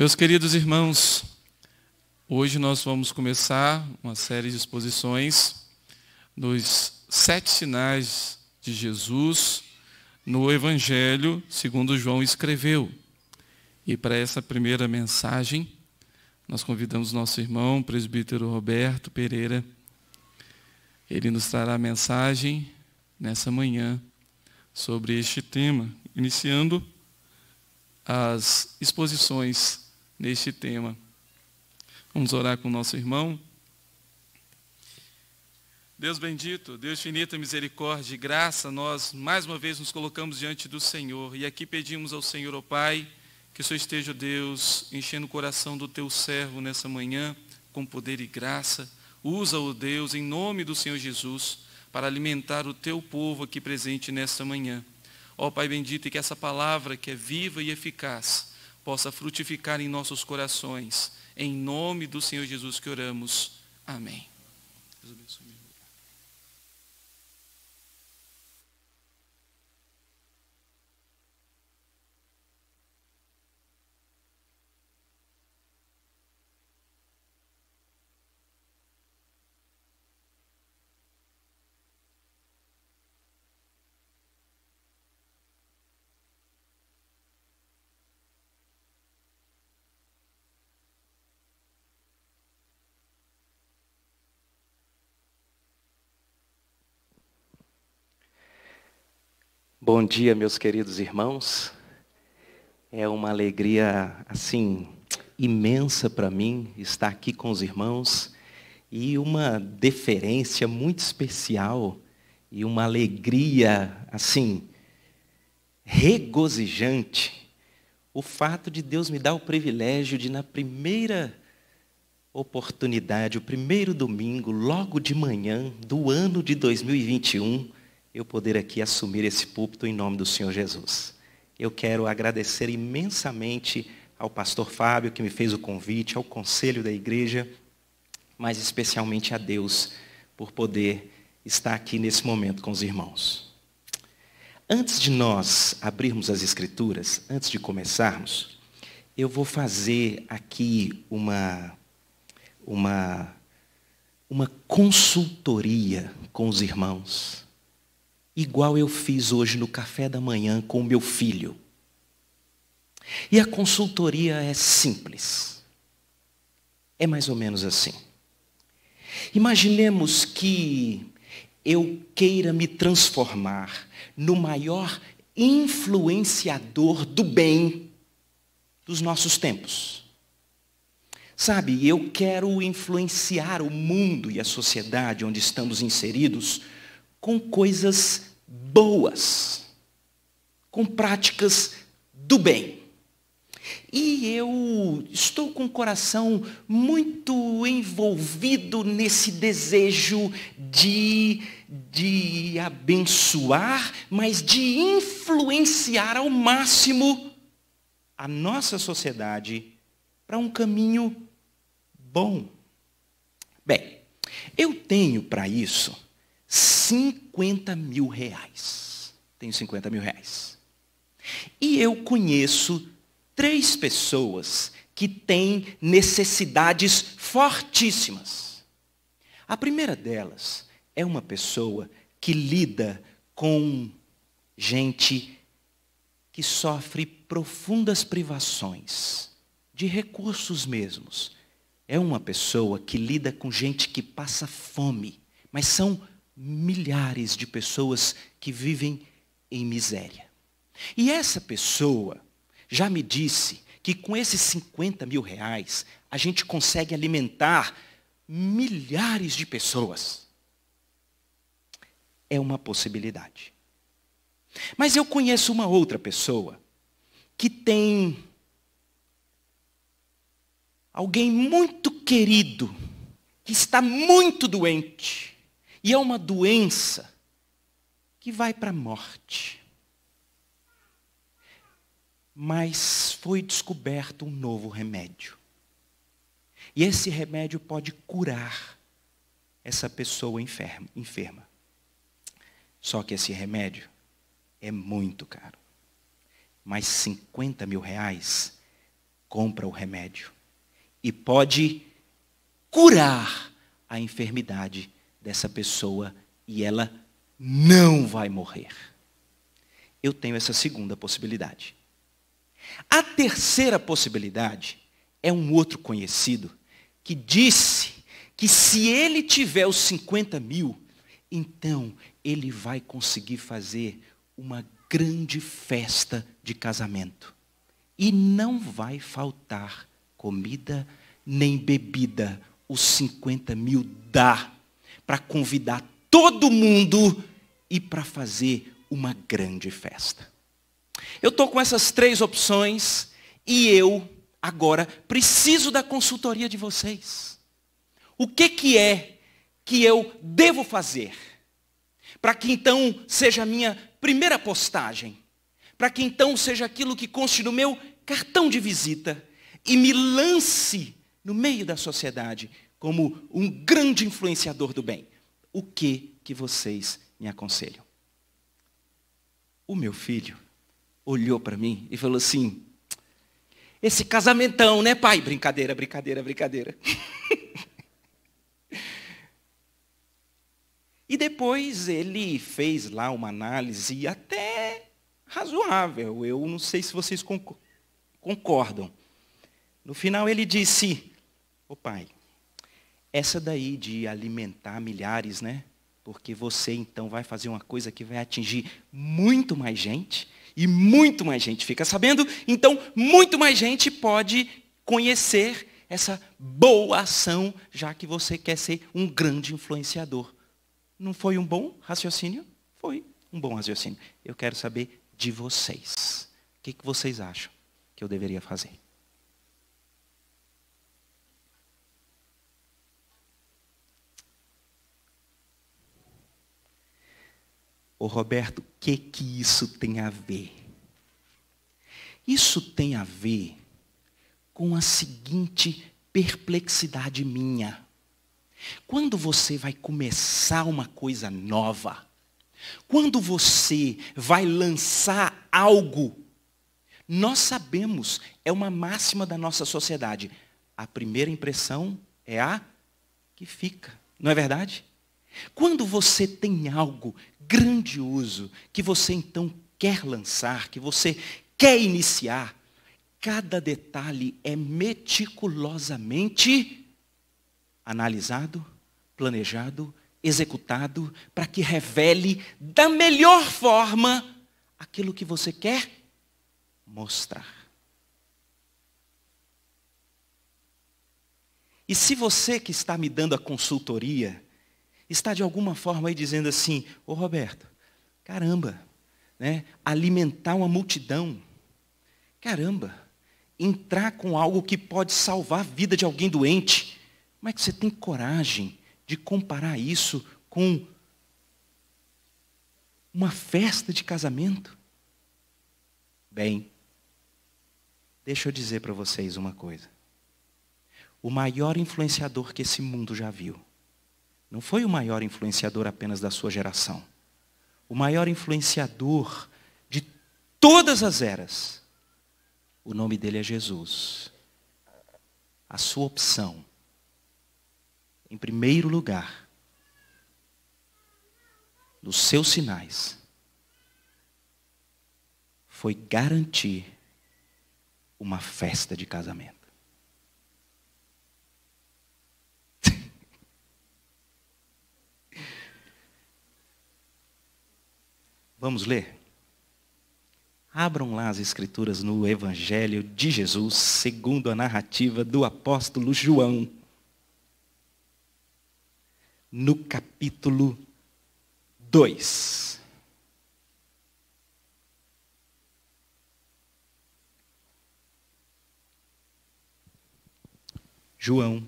Meus queridos irmãos, hoje nós vamos começar uma série de exposições dos sete sinais de Jesus no Evangelho segundo João escreveu. E para essa primeira mensagem, nós convidamos nosso irmão, presbítero Roberto Pereira. Ele nos trará a mensagem nessa manhã sobre este tema, iniciando as exposições neste tema. Vamos orar com o nosso irmão. Deus bendito, Deus infinita misericórdia e graça, nós mais uma vez nos colocamos diante do Senhor e aqui pedimos ao Senhor, ó oh Pai, que o Senhor esteja, Deus, enchendo o coração do teu servo nessa manhã com poder e graça. Usa-o, Deus, em nome do Senhor Jesus, para alimentar o teu povo aqui presente nesta manhã. Ó oh, Pai bendito, e que essa palavra que é viva e eficaz, possa frutificar em nossos corações. Em nome do Senhor Jesus que oramos. Amém. Deus abençoe. Bom dia, meus queridos irmãos. É uma alegria assim imensa para mim estar aqui com os irmãos e uma deferência muito especial e uma alegria assim regozijante o fato de Deus me dar o privilégio de na primeira oportunidade, o primeiro domingo, logo de manhã do ano de 2021, eu poder aqui assumir esse púlpito em nome do Senhor Jesus. Eu quero agradecer imensamente ao pastor Fábio, que me fez o convite, ao conselho da igreja, mas especialmente a Deus por poder estar aqui nesse momento com os irmãos. Antes de nós abrirmos as escrituras, antes de começarmos, eu vou fazer aqui uma uma uma consultoria com os irmãos igual eu fiz hoje no café da manhã com o meu filho. E a consultoria é simples. É mais ou menos assim. Imaginemos que eu queira me transformar no maior influenciador do bem dos nossos tempos. Sabe, eu quero influenciar o mundo e a sociedade onde estamos inseridos com coisas boas, com práticas do bem. E eu estou com o coração muito envolvido nesse desejo de, de abençoar, mas de influenciar ao máximo a nossa sociedade para um caminho bom. Bem, eu tenho para isso 50 mil reais. Tenho 50 mil reais. E eu conheço três pessoas que têm necessidades fortíssimas. A primeira delas é uma pessoa que lida com gente que sofre profundas privações de recursos mesmos. É uma pessoa que lida com gente que passa fome, mas são milhares de pessoas que vivem em miséria. E essa pessoa já me disse que com esses 50 mil reais a gente consegue alimentar milhares de pessoas. É uma possibilidade. Mas eu conheço uma outra pessoa que tem alguém muito querido, que está muito doente e é uma doença que vai para a morte. Mas foi descoberto um novo remédio. E esse remédio pode curar essa pessoa enferma. Só que esse remédio é muito caro. Mais 50 mil reais compra o remédio e pode curar a enfermidade dessa pessoa e ela não vai morrer. Eu tenho essa segunda possibilidade. A terceira possibilidade é um outro conhecido que disse que se ele tiver os 50 mil, então ele vai conseguir fazer uma grande festa de casamento. E não vai faltar comida nem bebida. Os 50 mil dá para convidar todo mundo e para fazer uma grande festa. Eu estou com essas três opções e eu, agora, preciso da consultoria de vocês. O que, que é que eu devo fazer? Para que então seja a minha primeira postagem, para que então seja aquilo que conste no meu cartão de visita e me lance no meio da sociedade como um grande influenciador do bem. O que que vocês me aconselham? O meu filho olhou para mim e falou assim: Esse casamentão, né, pai? Brincadeira, brincadeira, brincadeira. e depois ele fez lá uma análise até razoável. Eu não sei se vocês concordam. No final ele disse: "O pai, essa daí de alimentar milhares, né? Porque você então vai fazer uma coisa que vai atingir muito mais gente, e muito mais gente fica sabendo, então muito mais gente pode conhecer essa boa ação, já que você quer ser um grande influenciador. Não foi um bom raciocínio? Foi um bom raciocínio. Eu quero saber de vocês. O que, que vocês acham que eu deveria fazer? Ô Roberto, o que que isso tem a ver? Isso tem a ver com a seguinte perplexidade minha. Quando você vai começar uma coisa nova, quando você vai lançar algo, nós sabemos, é uma máxima da nossa sociedade, a primeira impressão é a que fica, não é verdade? Quando você tem algo grandioso que você então quer lançar, que você quer iniciar, cada detalhe é meticulosamente analisado, planejado, executado, para que revele da melhor forma aquilo que você quer mostrar. E se você que está me dando a consultoria, está de alguma forma aí dizendo assim, ô Roberto, caramba, né? alimentar uma multidão, caramba, entrar com algo que pode salvar a vida de alguém doente, como é que você tem coragem de comparar isso com uma festa de casamento? Bem, deixa eu dizer para vocês uma coisa. O maior influenciador que esse mundo já viu não foi o maior influenciador apenas da sua geração. O maior influenciador de todas as eras. O nome dele é Jesus. A sua opção, em primeiro lugar, nos seus sinais, foi garantir uma festa de casamento. Vamos ler? Abram lá as escrituras no Evangelho de Jesus, segundo a narrativa do apóstolo João. No capítulo 2. João,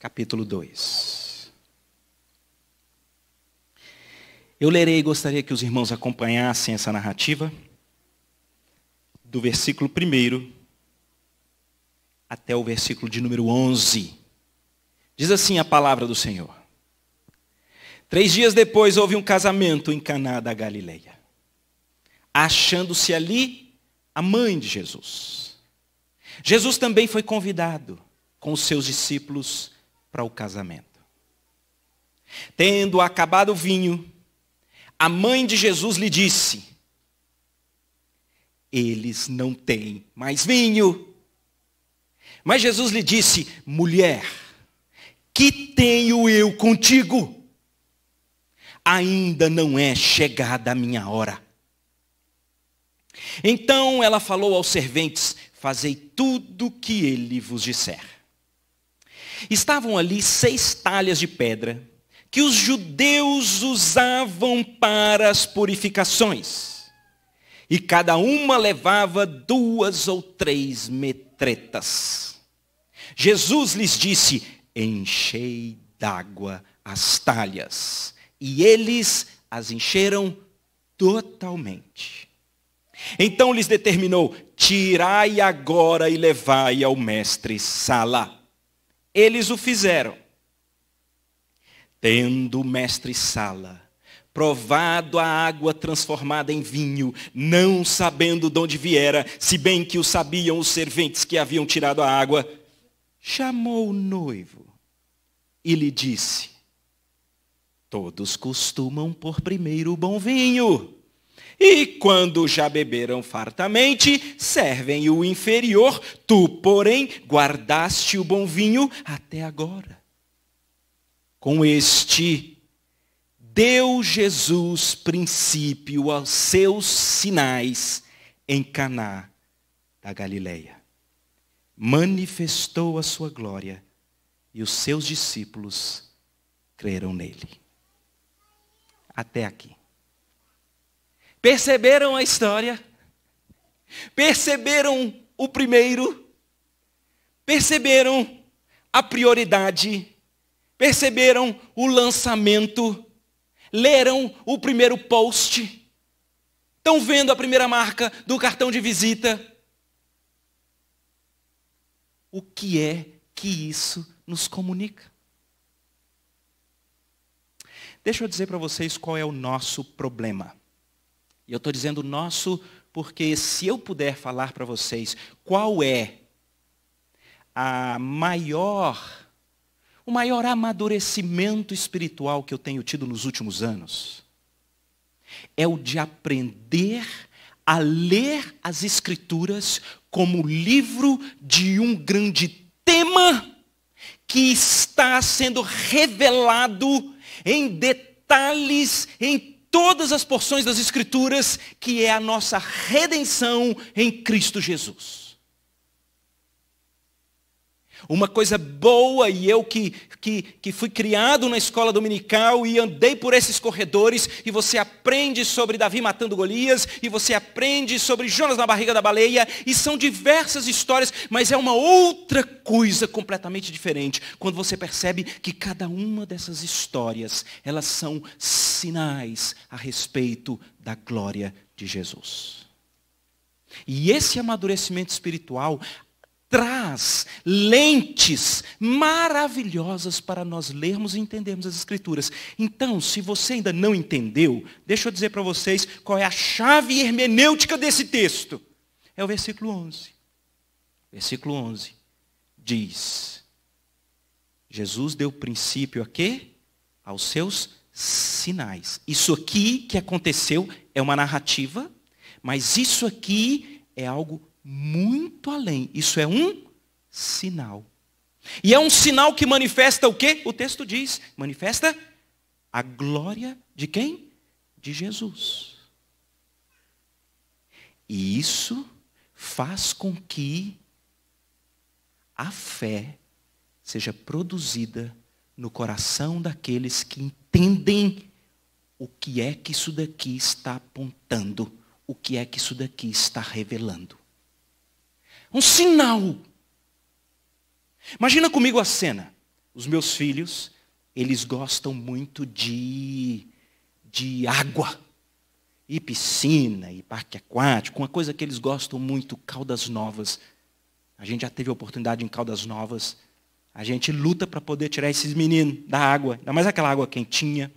capítulo 2. Eu lerei e gostaria que os irmãos acompanhassem essa narrativa, do versículo 1 até o versículo de número 11. Diz assim a palavra do Senhor. Três dias depois houve um casamento em Caná da Galileia, achando-se ali a mãe de Jesus. Jesus também foi convidado com os seus discípulos para o casamento. Tendo acabado o vinho, a mãe de Jesus lhe disse: Eles não têm mais vinho. Mas Jesus lhe disse: Mulher, que tenho eu contigo? Ainda não é chegada a minha hora. Então ela falou aos serventes: Fazei tudo o que ele vos disser. Estavam ali seis talhas de pedra que os judeus usavam para as purificações. E cada uma levava duas ou três metretas. Jesus lhes disse: Enchei d'água as talhas. E eles as encheram totalmente. Então lhes determinou: Tirai agora e levai ao mestre Sala. Eles o fizeram. Tendo o mestre Sala provado a água transformada em vinho, não sabendo de onde viera, se bem que o sabiam os serventes que haviam tirado a água, chamou o noivo e lhe disse: Todos costumam pôr primeiro o bom vinho. E quando já beberam fartamente, servem o inferior, tu, porém, guardaste o bom vinho até agora com este, deu Jesus princípio aos seus sinais em Caná da Galileia. Manifestou a sua glória e os seus discípulos creram nele. Até aqui. Perceberam a história? Perceberam o primeiro? Perceberam a prioridade? perceberam o lançamento, leram o primeiro post, estão vendo a primeira marca do cartão de visita. O que é que isso nos comunica? Deixa eu dizer para vocês qual é o nosso problema. E eu estou dizendo nosso porque se eu puder falar para vocês qual é a maior o maior amadurecimento espiritual que eu tenho tido nos últimos anos é o de aprender a ler as Escrituras como livro de um grande tema que está sendo revelado em detalhes, em todas as porções das Escrituras, que é a nossa redenção em Cristo Jesus. Uma coisa boa, e eu que, que, que fui criado na escola dominical e andei por esses corredores, e você aprende sobre Davi matando Golias, e você aprende sobre Jonas na barriga da baleia, e são diversas histórias, mas é uma outra coisa completamente diferente, quando você percebe que cada uma dessas histórias, elas são sinais a respeito da glória de Jesus. E esse amadurecimento espiritual traz lentes maravilhosas para nós lermos e entendermos as Escrituras. Então, se você ainda não entendeu, deixa eu dizer para vocês qual é a chave hermenêutica desse texto. É o versículo 11. Versículo 11 diz: Jesus deu princípio a quê? Aos seus sinais. Isso aqui que aconteceu é uma narrativa, mas isso aqui é algo muito além. Isso é um sinal. E é um sinal que manifesta o quê? O texto diz: manifesta a glória de quem? De Jesus. E isso faz com que a fé seja produzida no coração daqueles que entendem o que é que isso daqui está apontando, o que é que isso daqui está revelando. Um sinal. Imagina comigo a cena. Os meus filhos, eles gostam muito de, de água. E piscina, e parque aquático, uma coisa que eles gostam muito, Caldas Novas. A gente já teve oportunidade em Caldas Novas. A gente luta para poder tirar esses meninos da água, ainda mais aquela água quentinha.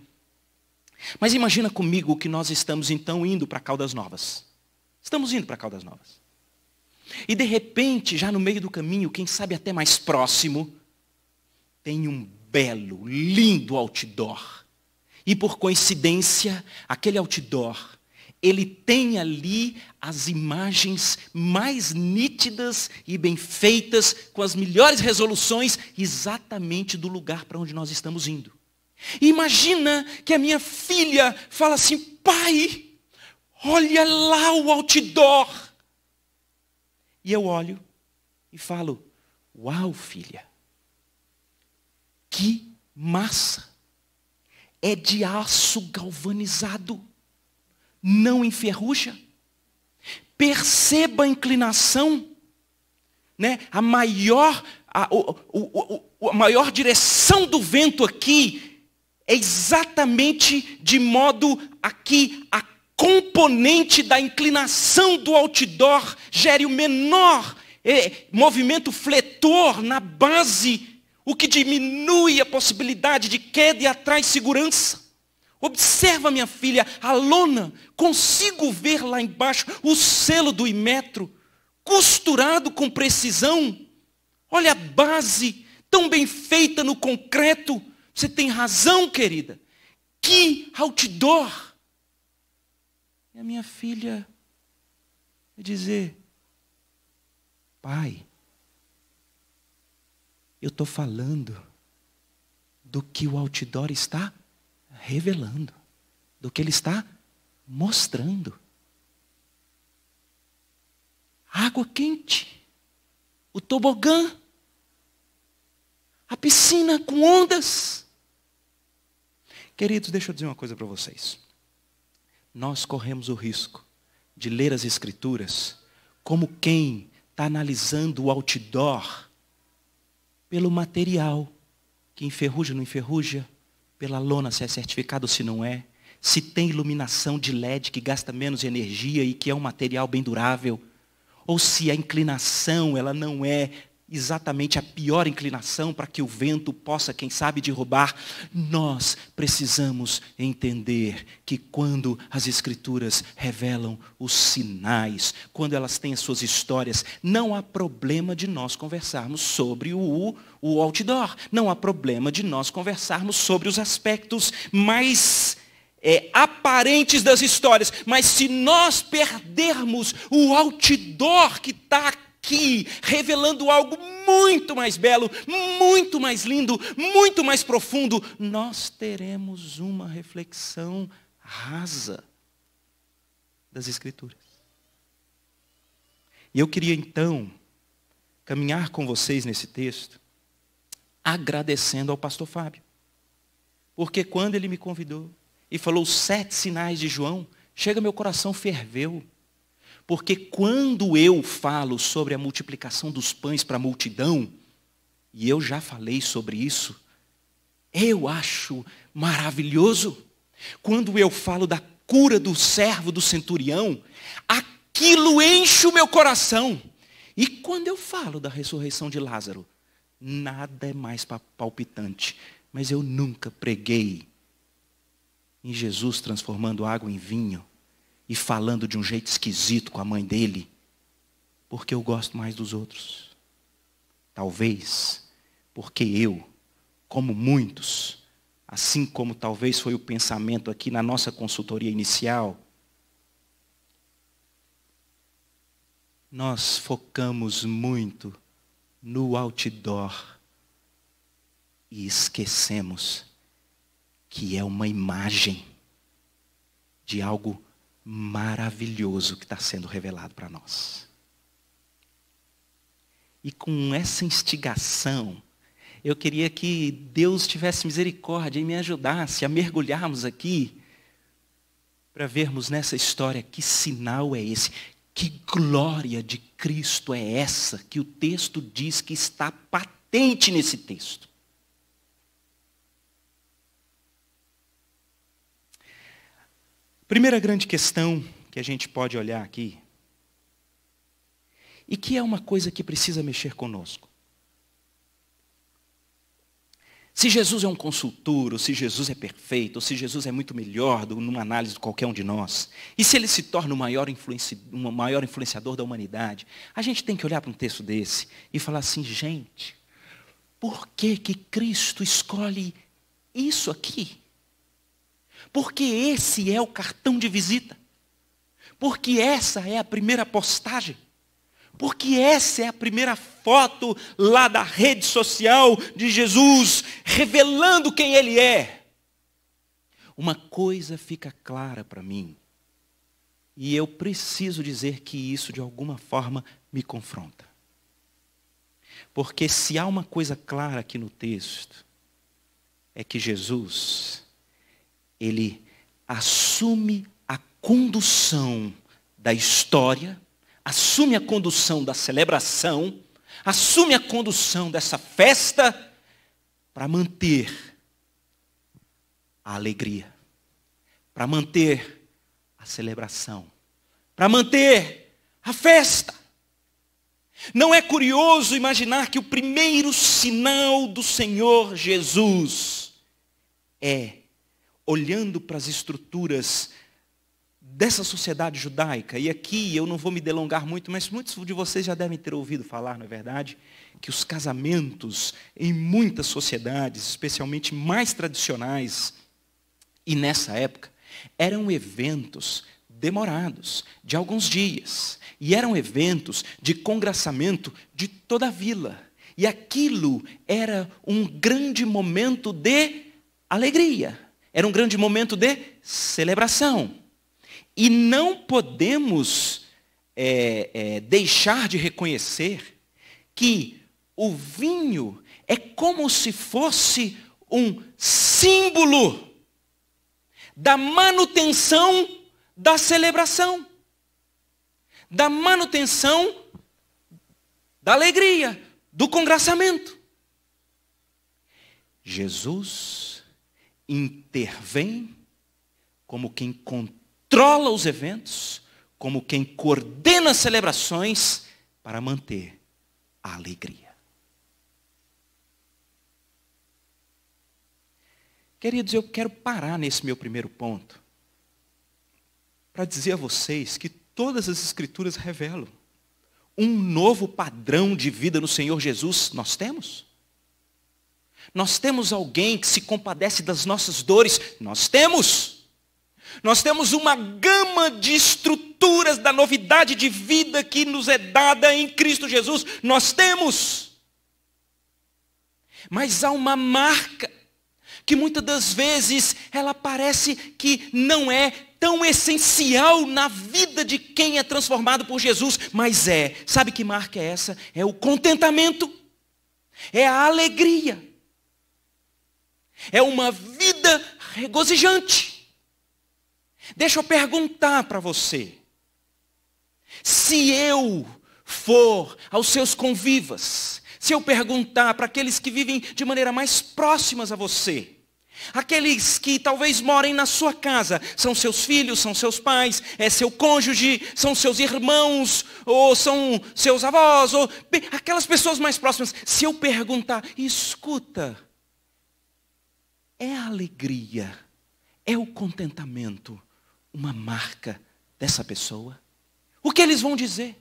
Mas imagina comigo que nós estamos então indo para Caldas Novas. Estamos indo para Caldas Novas. E de repente, já no meio do caminho, quem sabe até mais próximo, tem um belo, lindo outdoor. E por coincidência, aquele outdoor, ele tem ali as imagens mais nítidas e bem feitas, com as melhores resoluções, exatamente do lugar para onde nós estamos indo. imagina que a minha filha fala assim, pai, olha lá o outdoor e eu olho e falo: Uau, filha, que massa! É de aço galvanizado, não enferruja. Perceba a inclinação, né? a, maior, a, o, o, o, a maior direção do vento aqui é exatamente de modo a que a componente da inclinação do outdoor gere o menor eh, movimento fletor na base, o que diminui a possibilidade de queda e atrai segurança. Observa, minha filha, a lona, consigo ver lá embaixo o selo do imetro, costurado com precisão. Olha a base, tão bem feita no concreto. Você tem razão, querida. Que outdoor! a minha filha dizer: Pai, eu estou falando do que o outdoor está revelando, do que ele está mostrando. Água quente, o tobogã, a piscina com ondas. Queridos, deixa eu dizer uma coisa para vocês nós corremos o risco de ler as Escrituras como quem está analisando o outdoor pelo material que enferruja ou não enferruja, pela lona se é certificado ou se não é, se tem iluminação de LED que gasta menos energia e que é um material bem durável, ou se a inclinação ela não é exatamente a pior inclinação para que o vento possa, quem sabe, derrubar. Nós precisamos entender que quando as Escrituras revelam os sinais, quando elas têm as suas histórias, não há problema de nós conversarmos sobre o, o outdoor, não há problema de nós conversarmos sobre os aspectos mais é, aparentes das histórias, mas se nós perdermos o outdoor que está aqui revelando algo muito mais belo, muito mais lindo, muito mais profundo. Nós teremos uma reflexão rasa das Escrituras. E eu queria então caminhar com vocês nesse texto, agradecendo ao pastor Fábio. Porque quando ele me convidou e falou os sete sinais de João, chega meu coração ferveu. Porque quando eu falo sobre a multiplicação dos pães para a multidão, e eu já falei sobre isso, eu acho maravilhoso. Quando eu falo da cura do servo do centurião, aquilo enche o meu coração. E quando eu falo da ressurreição de Lázaro, nada é mais palpitante. Mas eu nunca preguei em Jesus transformando água em vinho e falando de um jeito esquisito com a mãe dele, porque eu gosto mais dos outros. Talvez porque eu, como muitos, assim como talvez foi o pensamento aqui na nossa consultoria inicial, nós focamos muito no outdoor e esquecemos que é uma imagem de algo maravilhoso que está sendo revelado para nós. E com essa instigação, eu queria que Deus tivesse misericórdia e me ajudasse a mergulharmos aqui para vermos nessa história que sinal é esse, que glória de Cristo é essa que o texto diz que está patente nesse texto. Primeira grande questão que a gente pode olhar aqui, e que é uma coisa que precisa mexer conosco. Se Jesus é um consultor, ou se Jesus é perfeito, ou se Jesus é muito melhor do, numa análise de qualquer um de nós, e se ele se torna o maior, influenci, um maior influenciador da humanidade, a gente tem que olhar para um texto desse e falar assim, gente, por que, que Cristo escolhe isso aqui? Porque esse é o cartão de visita. Porque essa é a primeira postagem. Porque essa é a primeira foto lá da rede social de Jesus, revelando quem ele é. Uma coisa fica clara para mim, e eu preciso dizer que isso de alguma forma me confronta. Porque se há uma coisa clara aqui no texto, é que Jesus ele assume a condução da história, assume a condução da celebração, assume a condução dessa festa para manter a alegria, para manter a celebração, para manter a festa. Não é curioso imaginar que o primeiro sinal do Senhor Jesus é olhando para as estruturas dessa sociedade judaica, e aqui eu não vou me delongar muito, mas muitos de vocês já devem ter ouvido falar, não é verdade? Que os casamentos em muitas sociedades, especialmente mais tradicionais, e nessa época, eram eventos demorados, de alguns dias. E eram eventos de congraçamento de toda a vila. E aquilo era um grande momento de alegria, era um grande momento de celebração. E não podemos é, é, deixar de reconhecer que o vinho é como se fosse um símbolo da manutenção da celebração, da manutenção da alegria, do congraçamento. Jesus intervém como quem controla os eventos, como quem coordena as celebrações para manter a alegria. Queridos, eu quero parar nesse meu primeiro ponto para dizer a vocês que todas as escrituras revelam um novo padrão de vida no Senhor Jesus nós temos. Nós temos alguém que se compadece das nossas dores? Nós temos. Nós temos uma gama de estruturas da novidade de vida que nos é dada em Cristo Jesus. Nós temos. Mas há uma marca que muitas das vezes ela parece que não é tão essencial na vida de quem é transformado por Jesus, mas é. Sabe que marca é essa? É o contentamento. É a alegria. É uma vida regozijante. Deixa eu perguntar para você. Se eu for aos seus convivas, se eu perguntar para aqueles que vivem de maneira mais próximas a você, Aqueles que talvez morem na sua casa, são seus filhos, são seus pais, é seu cônjuge, são seus irmãos, ou são seus avós, ou aquelas pessoas mais próximas. Se eu perguntar, escuta, é a alegria, é o contentamento uma marca dessa pessoa? O que eles vão dizer?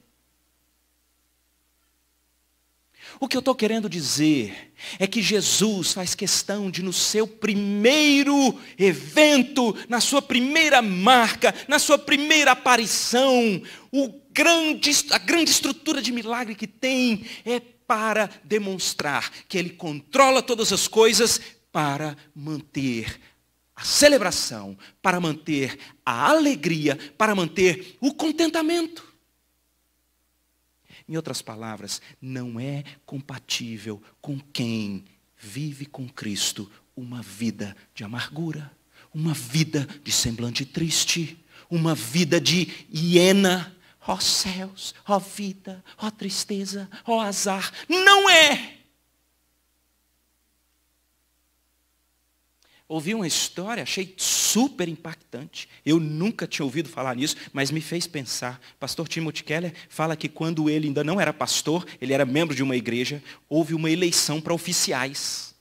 O que eu estou querendo dizer é que Jesus faz questão de, no seu primeiro evento, na sua primeira marca, na sua primeira aparição, grande, a grande estrutura de milagre que tem é para demonstrar que Ele controla todas as coisas, para manter a celebração, para manter a alegria, para manter o contentamento. Em outras palavras, não é compatível com quem vive com Cristo uma vida de amargura, uma vida de semblante triste, uma vida de hiena. Ó oh céus, ó oh vida, ó oh tristeza, ó azar. Não é! ouvi uma história, achei super impactante. Eu nunca tinha ouvido falar nisso, mas me fez pensar. Pastor Timothy Keller fala que quando ele ainda não era pastor, ele era membro de uma igreja, houve uma eleição para oficiais.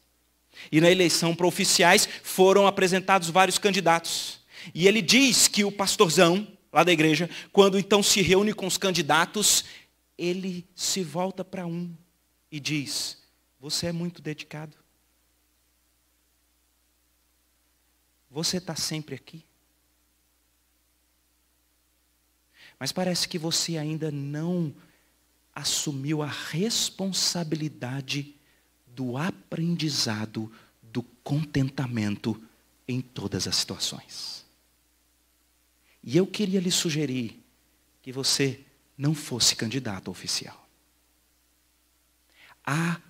E na eleição para oficiais foram apresentados vários candidatos. E ele diz que o pastorzão, lá da igreja, quando então se reúne com os candidatos, ele se volta para um e diz: Você é muito dedicado. Você está sempre aqui? Mas parece que você ainda não assumiu a responsabilidade do aprendizado, do contentamento em todas as situações. E eu queria lhe sugerir que você não fosse candidato oficial. Há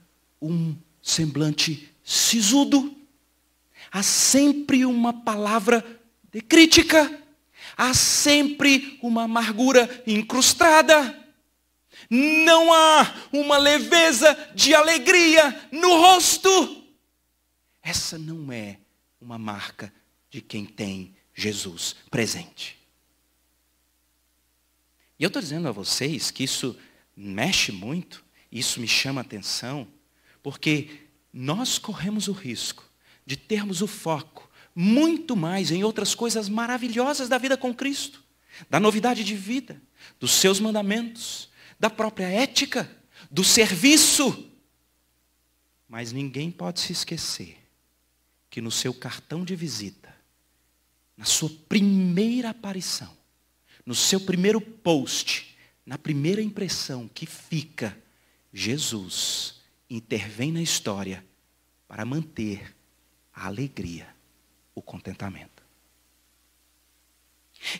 um semblante sisudo Há sempre uma palavra de crítica. Há sempre uma amargura incrustada. Não há uma leveza de alegria no rosto. Essa não é uma marca de quem tem Jesus presente. E eu estou dizendo a vocês que isso mexe muito, isso me chama atenção, porque nós corremos o risco de termos o foco muito mais em outras coisas maravilhosas da vida com Cristo, da novidade de vida, dos seus mandamentos, da própria ética, do serviço. Mas ninguém pode se esquecer que no seu cartão de visita, na sua primeira aparição, no seu primeiro post, na primeira impressão que fica, Jesus intervém na história para manter a alegria, o contentamento.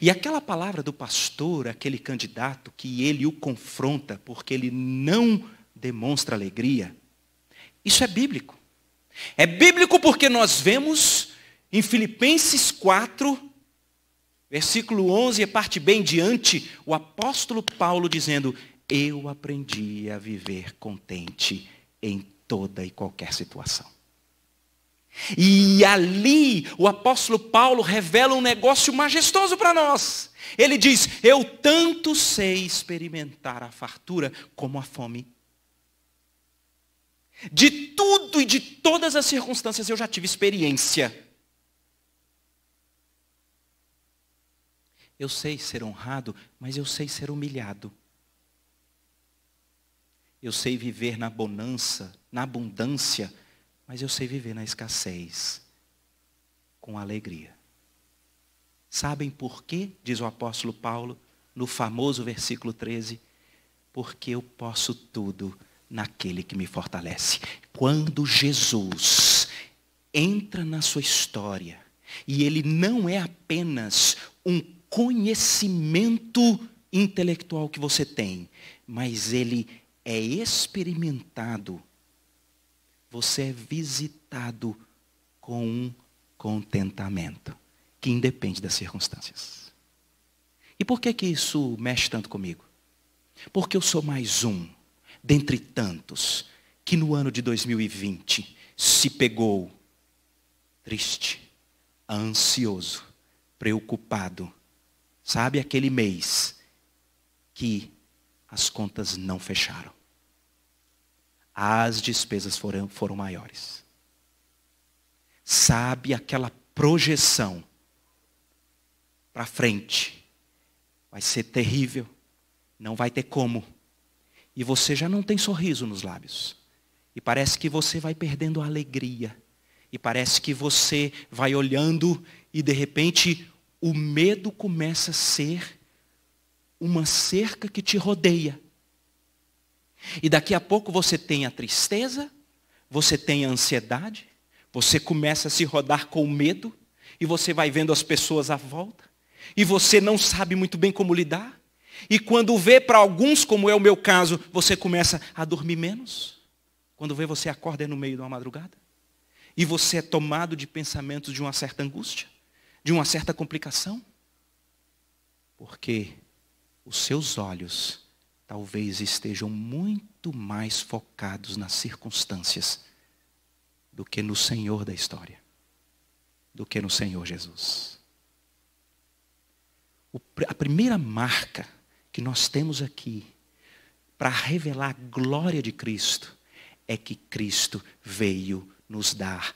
E aquela palavra do pastor, aquele candidato que ele o confronta porque ele não demonstra alegria, isso é bíblico. É bíblico porque nós vemos em Filipenses 4, versículo 11, e parte bem diante, o apóstolo Paulo dizendo: Eu aprendi a viver contente em toda e qualquer situação. E ali o apóstolo Paulo revela um negócio majestoso para nós. Ele diz: Eu tanto sei experimentar a fartura como a fome. De tudo e de todas as circunstâncias eu já tive experiência. Eu sei ser honrado, mas eu sei ser humilhado. Eu sei viver na bonança, na abundância, mas eu sei viver na escassez com alegria. Sabem por quê? Diz o apóstolo Paulo no famoso versículo 13: Porque eu posso tudo naquele que me fortalece. Quando Jesus entra na sua história, e ele não é apenas um conhecimento intelectual que você tem, mas ele é experimentado você é visitado com um contentamento que independe das circunstâncias. E por que que isso mexe tanto comigo? Porque eu sou mais um dentre tantos que no ano de 2020 se pegou triste, ansioso, preocupado. Sabe aquele mês que as contas não fecharam? as despesas foram, foram maiores. Sabe aquela projeção para frente? Vai ser terrível, não vai ter como. E você já não tem sorriso nos lábios. E parece que você vai perdendo a alegria. E parece que você vai olhando e de repente o medo começa a ser uma cerca que te rodeia. E daqui a pouco você tem a tristeza, você tem a ansiedade, você começa a se rodar com medo, e você vai vendo as pessoas à volta, e você não sabe muito bem como lidar. E quando vê para alguns, como é o meu caso, você começa a dormir menos. Quando vê, você acorda é no meio de uma madrugada. E você é tomado de pensamentos de uma certa angústia, de uma certa complicação. Porque os seus olhos talvez estejam muito mais focados nas circunstâncias do que no Senhor da história, do que no Senhor Jesus. a primeira marca que nós temos aqui para revelar a glória de Cristo é que Cristo veio nos dar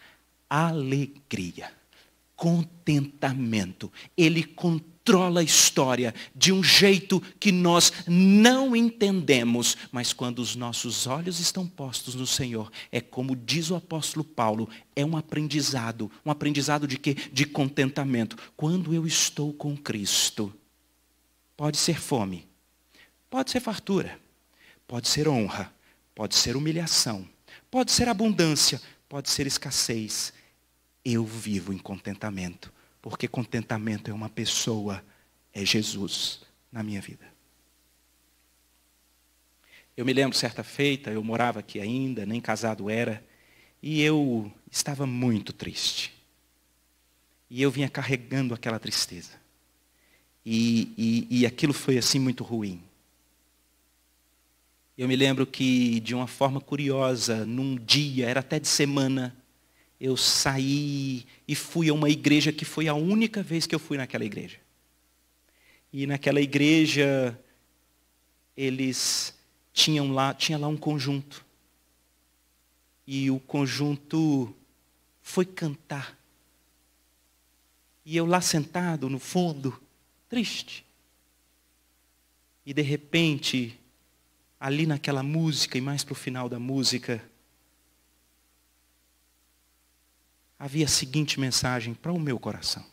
alegria, contentamento. Ele contém controla a história de um jeito que nós não entendemos, mas quando os nossos olhos estão postos no Senhor, é como diz o apóstolo Paulo, é um aprendizado, um aprendizado de quê? De contentamento. Quando eu estou com Cristo, pode ser fome, pode ser fartura, pode ser honra, pode ser humilhação, pode ser abundância, pode ser escassez. Eu vivo em contentamento. Porque contentamento é uma pessoa, é Jesus na minha vida. Eu me lembro certa feita, eu morava aqui ainda, nem casado era, e eu estava muito triste. E eu vinha carregando aquela tristeza. E, e, e aquilo foi assim muito ruim. Eu me lembro que, de uma forma curiosa, num dia, era até de semana, eu saí e fui a uma igreja que foi a única vez que eu fui naquela igreja. E naquela igreja eles tinham lá, tinha lá um conjunto. E o conjunto foi cantar. E eu lá sentado no fundo, triste. E de repente, ali naquela música e mais para o final da música, havia a seguinte mensagem para o meu coração.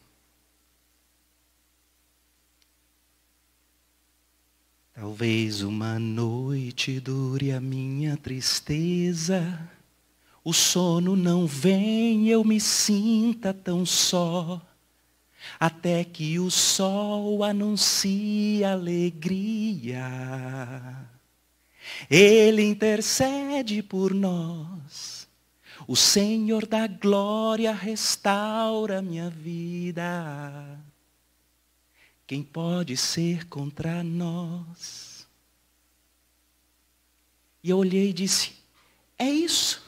Talvez uma noite dure a minha tristeza, o sono não vem, eu me sinta tão só, até que o sol anuncie alegria. Ele intercede por nós o Senhor da glória restaura minha vida. Quem pode ser contra nós? E eu olhei e disse: É isso.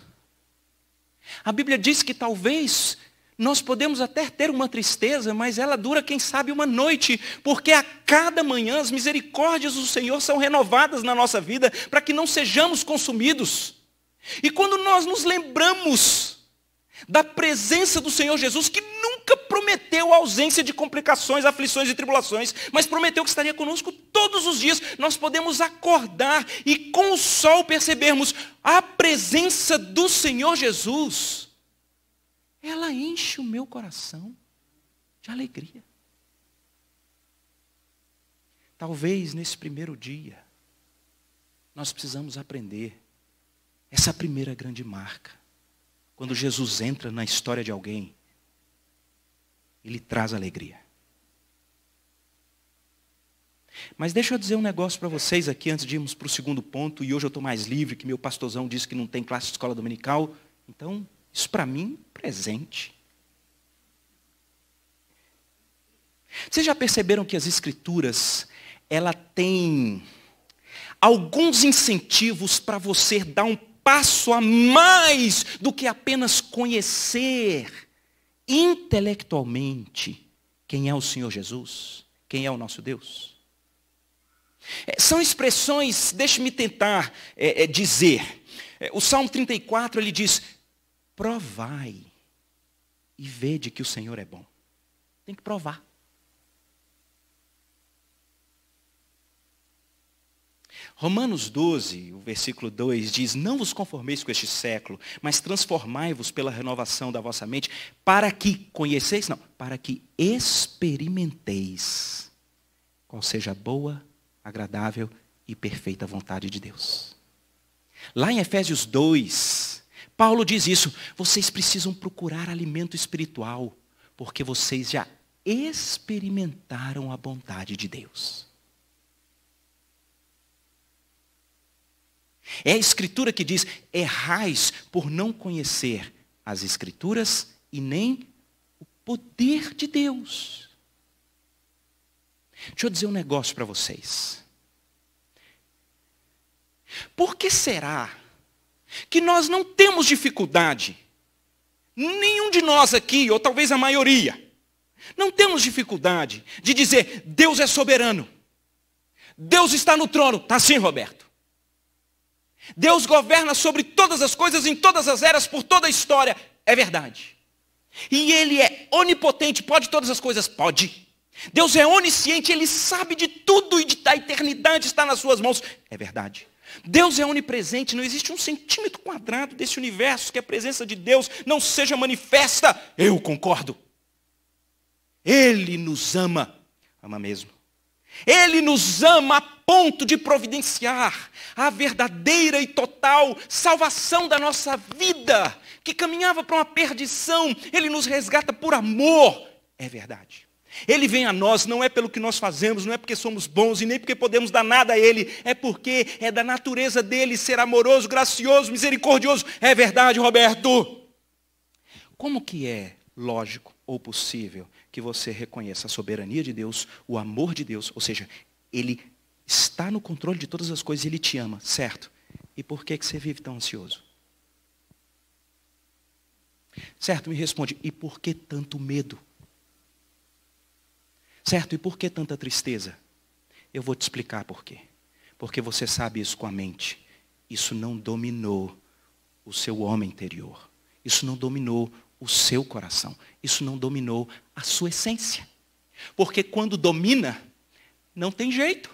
A Bíblia diz que talvez nós podemos até ter uma tristeza, mas ela dura, quem sabe, uma noite, porque a cada manhã as misericórdias do Senhor são renovadas na nossa vida, para que não sejamos consumidos. E quando nós nos lembramos da presença do Senhor Jesus, que nunca prometeu a ausência de complicações, aflições e tribulações, mas prometeu que estaria conosco todos os dias, nós podemos acordar e com o sol percebermos a presença do Senhor Jesus. Ela enche o meu coração de alegria. Talvez nesse primeiro dia, nós precisamos aprender essa é a primeira grande marca. Quando Jesus entra na história de alguém, ele traz alegria. Mas deixa eu dizer um negócio para vocês aqui antes de irmos para o segundo ponto, e hoje eu estou mais livre, que meu pastorzão disse que não tem classe de escola dominical. Então, isso para mim, presente. Vocês já perceberam que as escrituras, ela tem alguns incentivos para você dar um passo a mais do que apenas conhecer intelectualmente quem é o Senhor Jesus, quem é o nosso Deus. É, são expressões, deixe-me tentar é, é, dizer. É, o Salmo 34 ele diz: provai e vede que o Senhor é bom. Tem que provar. Romanos 12, o versículo 2 diz: Não vos conformeis com este século, mas transformai-vos pela renovação da vossa mente, para que conheceis, não, para que experimenteis qual seja a boa, agradável e perfeita vontade de Deus. Lá em Efésios 2, Paulo diz isso: vocês precisam procurar alimento espiritual, porque vocês já experimentaram a bondade de Deus. É a Escritura que diz: errais por não conhecer as Escrituras e nem o poder de Deus. Deixa eu dizer um negócio para vocês. Por que será que nós não temos dificuldade? Nenhum de nós aqui, ou talvez a maioria, não temos dificuldade de dizer Deus é soberano. Deus está no trono. Está sim, Roberto. Deus governa sobre todas as coisas, em todas as eras, por toda a história. É verdade. E Ele é onipotente, pode todas as coisas? Pode. Deus é onisciente, Ele sabe de tudo e da eternidade está nas suas mãos. É verdade. Deus é onipresente, não existe um centímetro quadrado desse universo que a presença de Deus não seja manifesta. Eu concordo. Ele nos ama. Ama mesmo. Ele nos ama a ponto de providenciar a verdadeira e total salvação da nossa vida, que caminhava para uma perdição. Ele nos resgata por amor. É verdade. Ele vem a nós não é pelo que nós fazemos, não é porque somos bons e nem porque podemos dar nada a Ele, é porque é da natureza dele ser amoroso, gracioso, misericordioso. É verdade, Roberto. Como que é lógico ou possível que você reconheça a soberania de Deus, o amor de Deus, ou seja, Ele está no controle de todas as coisas, Ele te ama, certo? E por que, que você vive tão ansioso? Certo, me responde, e por que tanto medo? Certo, e por que tanta tristeza? Eu vou te explicar por quê. Porque você sabe isso com a mente. Isso não dominou o seu homem interior. Isso não dominou o seu coração. Isso não dominou a sua essência. Porque quando domina, não tem jeito.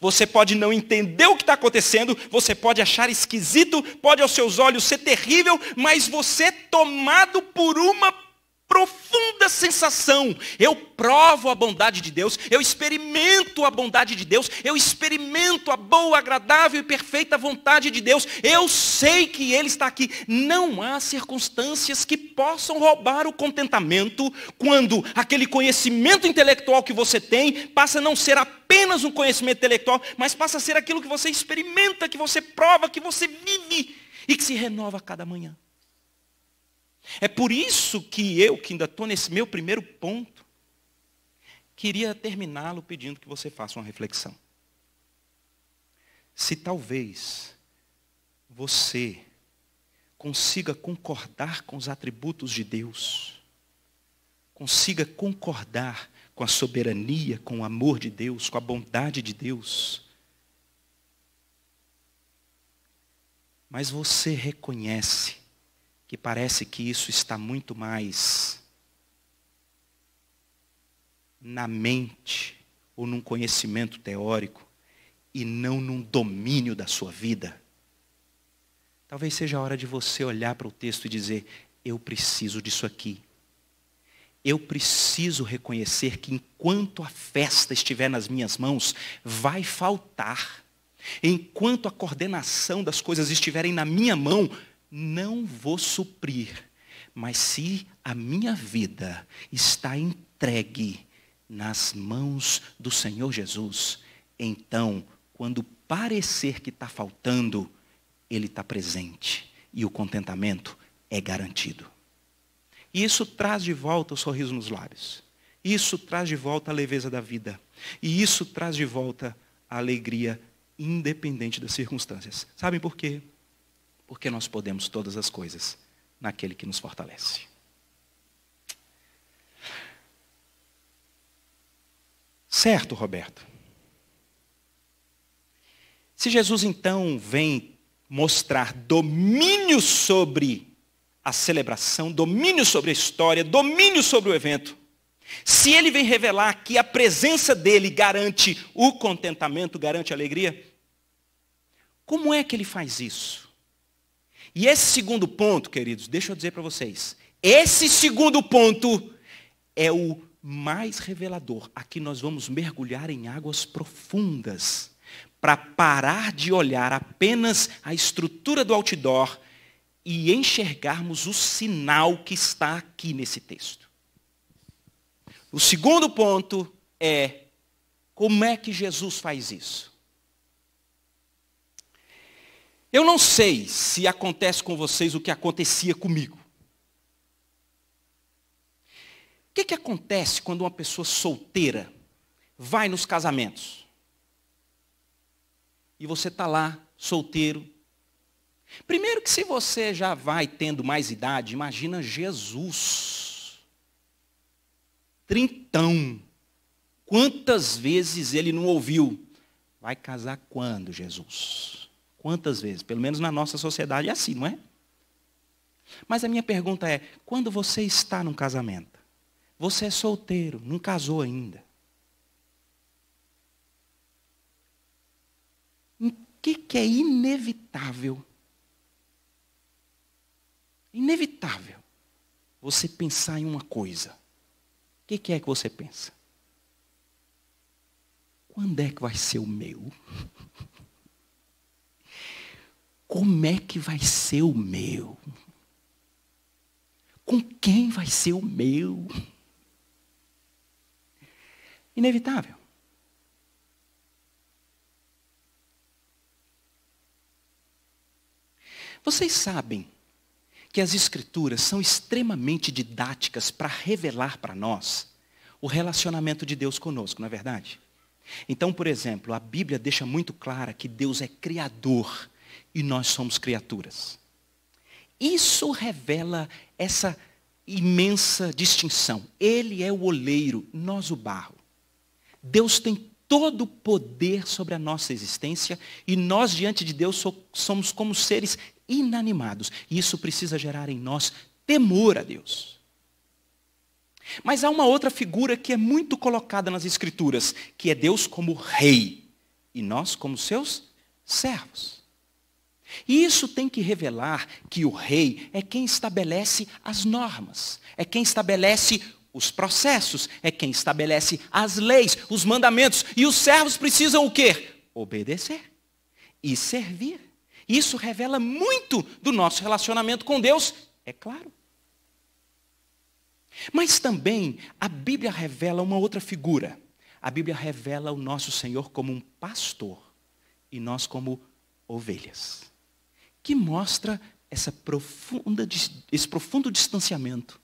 Você pode não entender o que está acontecendo, você pode achar esquisito, pode aos seus olhos ser terrível, mas você tomado por uma profunda sensação. Eu provo a bondade de Deus, eu experimento a bondade de Deus, eu experimento a boa, agradável e perfeita vontade de Deus. Eu sei que Ele está aqui. Não há circunstâncias que possam roubar o contentamento quando aquele conhecimento intelectual que você tem passa a não ser apenas um conhecimento intelectual, mas passa a ser aquilo que você experimenta, que você prova, que você vive e que se renova a cada manhã. É por isso que eu, que ainda estou nesse meu primeiro ponto, queria terminá-lo pedindo que você faça uma reflexão. Se talvez você consiga concordar com os atributos de Deus, consiga concordar com a soberania, com o amor de Deus, com a bondade de Deus, mas você reconhece que parece que isso está muito mais na mente ou num conhecimento teórico e não num domínio da sua vida. Talvez seja a hora de você olhar para o texto e dizer: eu preciso disso aqui. Eu preciso reconhecer que enquanto a festa estiver nas minhas mãos, vai faltar. Enquanto a coordenação das coisas estiverem na minha mão, não vou suprir, mas se a minha vida está entregue nas mãos do Senhor Jesus, então, quando parecer que está faltando, Ele está presente e o contentamento é garantido. E isso traz de volta o sorriso nos lábios. Isso traz de volta a leveza da vida. E isso traz de volta a alegria independente das circunstâncias. Sabem por quê? porque nós podemos todas as coisas naquele que nos fortalece. Certo, Roberto. Se Jesus então vem mostrar domínio sobre a celebração, domínio sobre a história, domínio sobre o evento, se ele vem revelar que a presença dele garante o contentamento, garante a alegria, como é que ele faz isso? E esse segundo ponto, queridos, deixa eu dizer para vocês. Esse segundo ponto é o mais revelador. Aqui nós vamos mergulhar em águas profundas para parar de olhar apenas a estrutura do outdoor e enxergarmos o sinal que está aqui nesse texto. O segundo ponto é como é que Jesus faz isso? Eu não sei se acontece com vocês o que acontecia comigo. O que, que acontece quando uma pessoa solteira vai nos casamentos? E você está lá, solteiro. Primeiro que se você já vai tendo mais idade, imagina Jesus. Trintão. Quantas vezes ele não ouviu? Vai casar quando, Jesus? Quantas vezes? Pelo menos na nossa sociedade é assim, não é? Mas a minha pergunta é: quando você está num casamento, você é solteiro, não casou ainda. O que, que é inevitável? Inevitável você pensar em uma coisa. O que, que é que você pensa? Quando é que vai ser o meu? como é que vai ser o meu? Com quem vai ser o meu? Inevitável. Vocês sabem que as Escrituras são extremamente didáticas para revelar para nós o relacionamento de Deus conosco, não é verdade? Então, por exemplo, a Bíblia deixa muito clara que Deus é criador e nós somos criaturas. Isso revela essa imensa distinção. Ele é o oleiro, nós o barro. Deus tem todo o poder sobre a nossa existência e nós, diante de Deus, somos como seres inanimados. E isso precisa gerar em nós temor a Deus. Mas há uma outra figura que é muito colocada nas Escrituras, que é Deus como rei e nós como seus servos. E isso tem que revelar que o rei é quem estabelece as normas, é quem estabelece os processos, é quem estabelece as leis, os mandamentos. E os servos precisam o quê? Obedecer e servir. Isso revela muito do nosso relacionamento com Deus, é claro. Mas também a Bíblia revela uma outra figura. A Bíblia revela o nosso Senhor como um pastor e nós como ovelhas que mostra essa profunda, esse profundo distanciamento,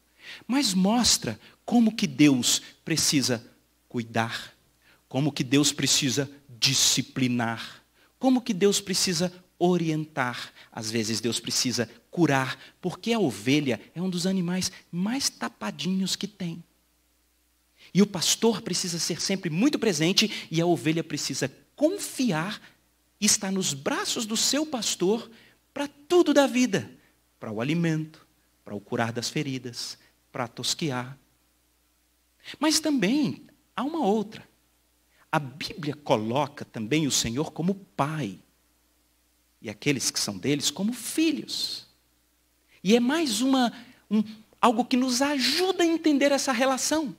mas mostra como que Deus precisa cuidar, como que Deus precisa disciplinar, como que Deus precisa orientar. Às vezes Deus precisa curar, porque a ovelha é um dos animais mais tapadinhos que tem. E o pastor precisa ser sempre muito presente e a ovelha precisa confiar, estar nos braços do seu pastor para tudo da vida: para o alimento, para o curar das feridas, para tosquear. Mas também há uma outra. A Bíblia coloca também o Senhor como Pai e aqueles que são deles como filhos. E é mais uma um, algo que nos ajuda a entender essa relação.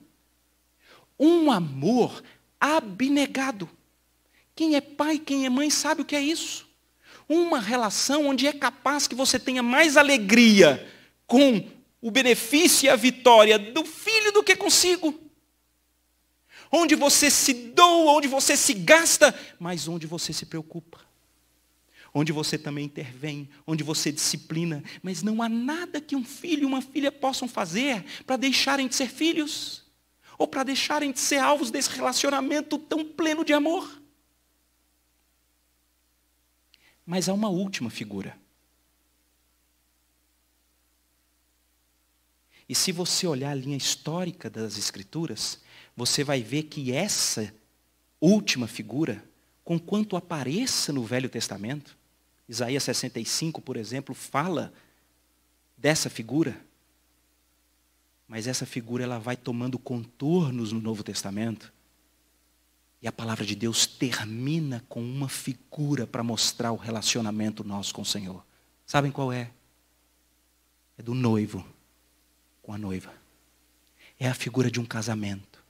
Um amor abnegado. Quem é pai, quem é mãe sabe o que é isso uma relação onde é capaz que você tenha mais alegria com o benefício e a vitória do filho do que consigo. Onde você se doa, onde você se gasta, mas onde você se preocupa. Onde você também intervém, onde você disciplina. Mas não há nada que um filho e uma filha possam fazer para deixarem de ser filhos. Ou para deixarem de ser alvos desse relacionamento tão pleno de amor. Mas há uma última figura. E se você olhar a linha histórica das Escrituras, você vai ver que essa última figura, conquanto apareça no Velho Testamento, Isaías 65, por exemplo, fala dessa figura, mas essa figura ela vai tomando contornos no Novo Testamento e a palavra de Deus termina com uma figura para mostrar o relacionamento nosso com o Senhor. Sabem qual é? É do noivo com a noiva. É a figura de um casamento.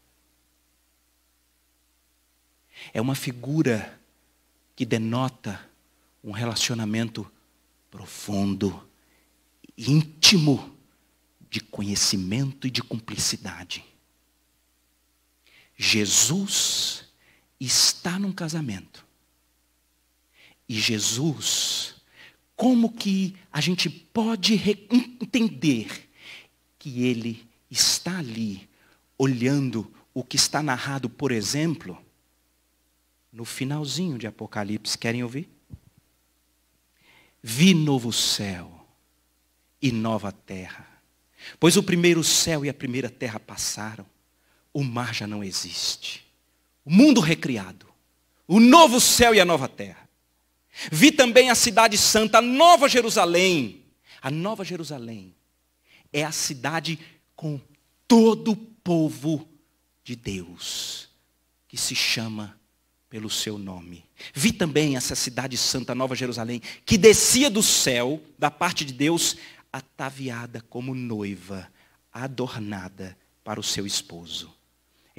É uma figura que denota um relacionamento profundo, íntimo, de conhecimento e de cumplicidade. Jesus está num casamento. E Jesus, como que a gente pode entender que ele está ali, olhando o que está narrado, por exemplo, no finalzinho de Apocalipse? Querem ouvir? Vi novo céu e nova terra, pois o primeiro céu e a primeira terra passaram, o mar já não existe o mundo recriado, o novo céu e a nova terra. Vi também a cidade santa, a nova Jerusalém. A nova Jerusalém é a cidade com todo o povo de Deus, que se chama pelo seu nome. Vi também essa cidade santa, Nova Jerusalém, que descia do céu, da parte de Deus, ataviada como noiva, adornada para o seu esposo.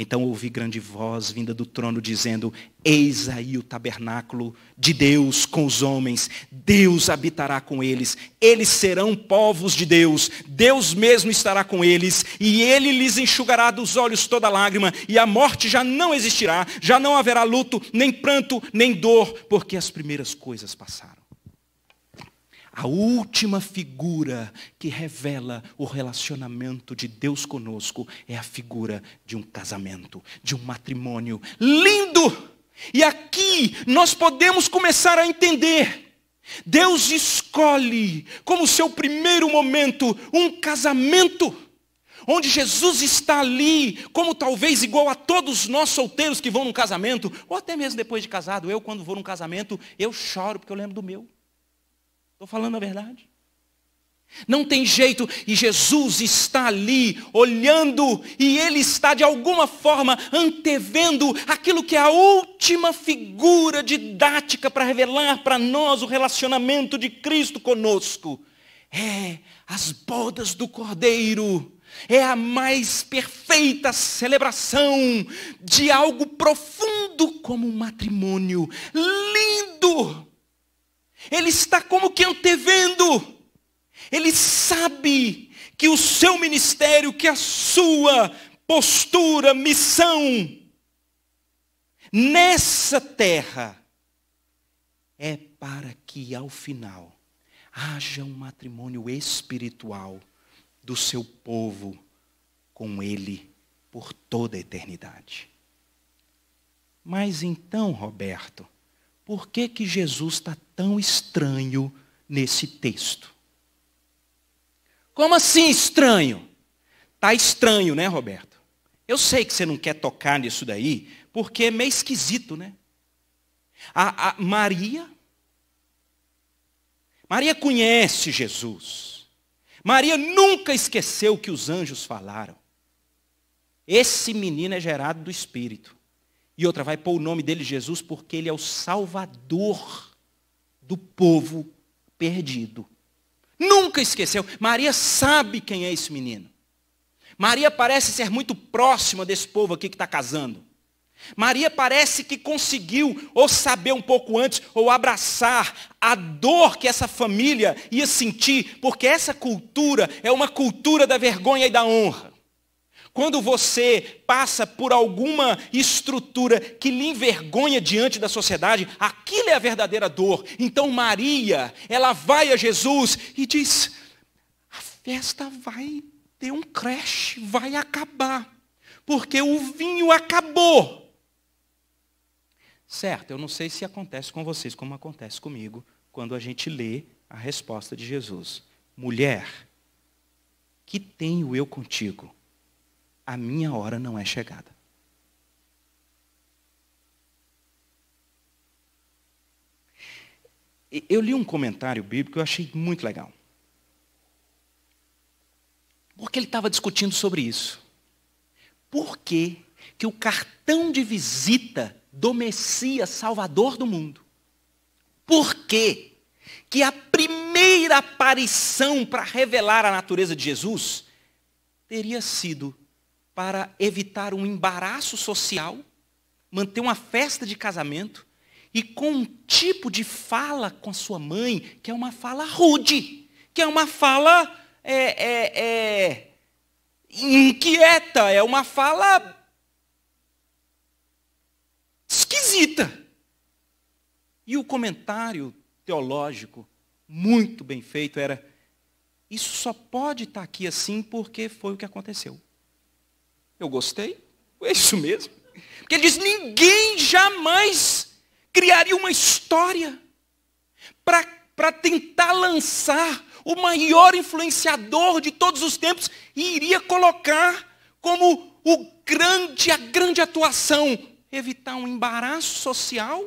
Então ouvi grande voz vinda do trono dizendo: Eis aí o tabernáculo de Deus com os homens, Deus habitará com eles, eles serão povos de Deus, Deus mesmo estará com eles, e ele lhes enxugará dos olhos toda lágrima, e a morte já não existirá, já não haverá luto, nem pranto, nem dor, porque as primeiras coisas passaram a última figura que revela o relacionamento de Deus conosco é a figura de um casamento, de um matrimônio lindo. E aqui nós podemos começar a entender. Deus escolhe como seu primeiro momento um casamento, onde Jesus está ali, como talvez igual a todos nós solteiros que vão num casamento, ou até mesmo depois de casado. Eu, quando vou num casamento, eu choro porque eu lembro do meu. Estou falando a verdade. Não tem jeito, e Jesus está ali, olhando, e ele está de alguma forma antevendo aquilo que é a última figura didática para revelar para nós o relacionamento de Cristo conosco. É as bodas do Cordeiro. É a mais perfeita celebração de algo profundo como um matrimônio. Lindo! Ele está como que antevendo. Ele sabe que o seu ministério, que a sua postura, missão nessa terra é para que ao final haja um matrimônio espiritual do seu povo com ele por toda a eternidade. Mas então, Roberto, por que, que Jesus está tão estranho nesse texto? Como assim estranho? Está estranho, né, Roberto? Eu sei que você não quer tocar nisso daí, porque é meio esquisito, né? A, a Maria, Maria conhece Jesus. Maria nunca esqueceu o que os anjos falaram. Esse menino é gerado do Espírito. E outra, vai pôr o nome dele Jesus porque ele é o salvador do povo perdido. Nunca esqueceu. Maria sabe quem é esse menino. Maria parece ser muito próxima desse povo aqui que está casando. Maria parece que conseguiu, ou saber um pouco antes, ou abraçar a dor que essa família ia sentir, porque essa cultura é uma cultura da vergonha e da honra. Quando você passa por alguma estrutura que lhe envergonha diante da sociedade, aquilo é a verdadeira dor. Então Maria, ela vai a Jesus e diz: a festa vai ter um crash, vai acabar, porque o vinho acabou. Certo, eu não sei se acontece com vocês como acontece comigo quando a gente lê a resposta de Jesus. Mulher, que tenho eu contigo? a minha hora não é chegada. Eu li um comentário bíblico que eu achei muito legal. Porque ele estava discutindo sobre isso. Por que, que o cartão de visita do Messias Salvador do mundo? Por que, que a primeira aparição para revelar a natureza de Jesus teria sido para evitar um embaraço social, manter uma festa de casamento e com um tipo de fala com a sua mãe que é uma fala rude, que é uma fala é, é, é, inquieta, é uma fala esquisita. E o comentário teológico, muito bem feito, era: isso só pode estar tá aqui assim porque foi o que aconteceu. Eu gostei. É isso mesmo. Porque ele diz: ninguém jamais criaria uma história para tentar lançar o maior influenciador de todos os tempos e iria colocar como o grande, a grande atuação. Evitar um embaraço social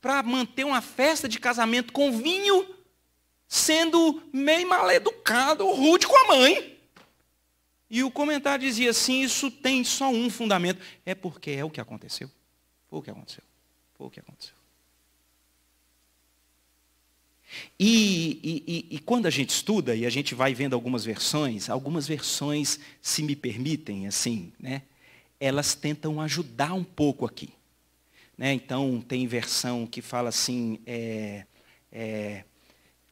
para manter uma festa de casamento com vinho, sendo meio mal educado, rude com a mãe. E o comentário dizia assim: isso tem só um fundamento. É porque é o que aconteceu. Foi o que aconteceu. Foi o que aconteceu. E, e, e, e, quando a gente estuda, e a gente vai vendo algumas versões, algumas versões, se me permitem, assim, né, elas tentam ajudar um pouco aqui. Né? Então, tem versão que fala assim, é, é,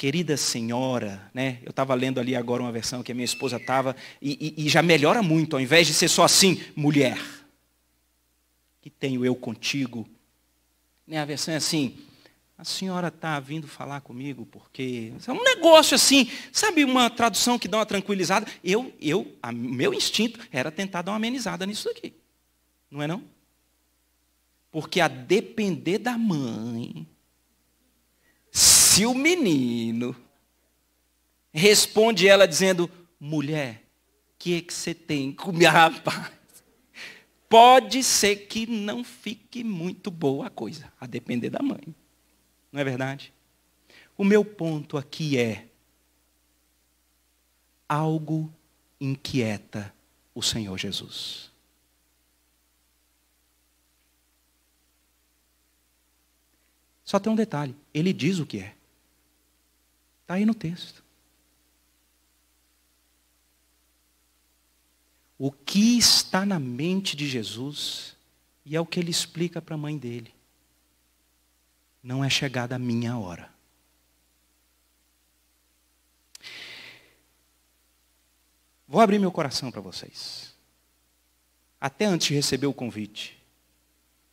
querida senhora, né? Eu estava lendo ali agora uma versão que a minha esposa estava, e, e, e, já melhora muito, ao invés de ser só assim, mulher. Que tenho eu contigo. Né? A versão é assim, a senhora está vindo falar comigo porque. É um negócio assim, sabe, uma tradução que dá uma tranquilizada. Eu, eu, a, meu instinto era tentar dar uma amenizada nisso aqui. Não é não? Porque a depender da mãe, se o menino. Responde ela dizendo: Mulher, que é que você tem com meu rapaz? Pode ser que não fique muito boa a coisa, a depender da mãe. Não é verdade? O meu ponto aqui é: algo inquieta o Senhor Jesus. Só tem um detalhe: ele diz o que é. Está aí no texto. O que está na mente de Jesus, e é o que ele explica para a mãe dele: não é chegada a minha hora. Vou abrir meu coração para vocês. Até antes de receber o convite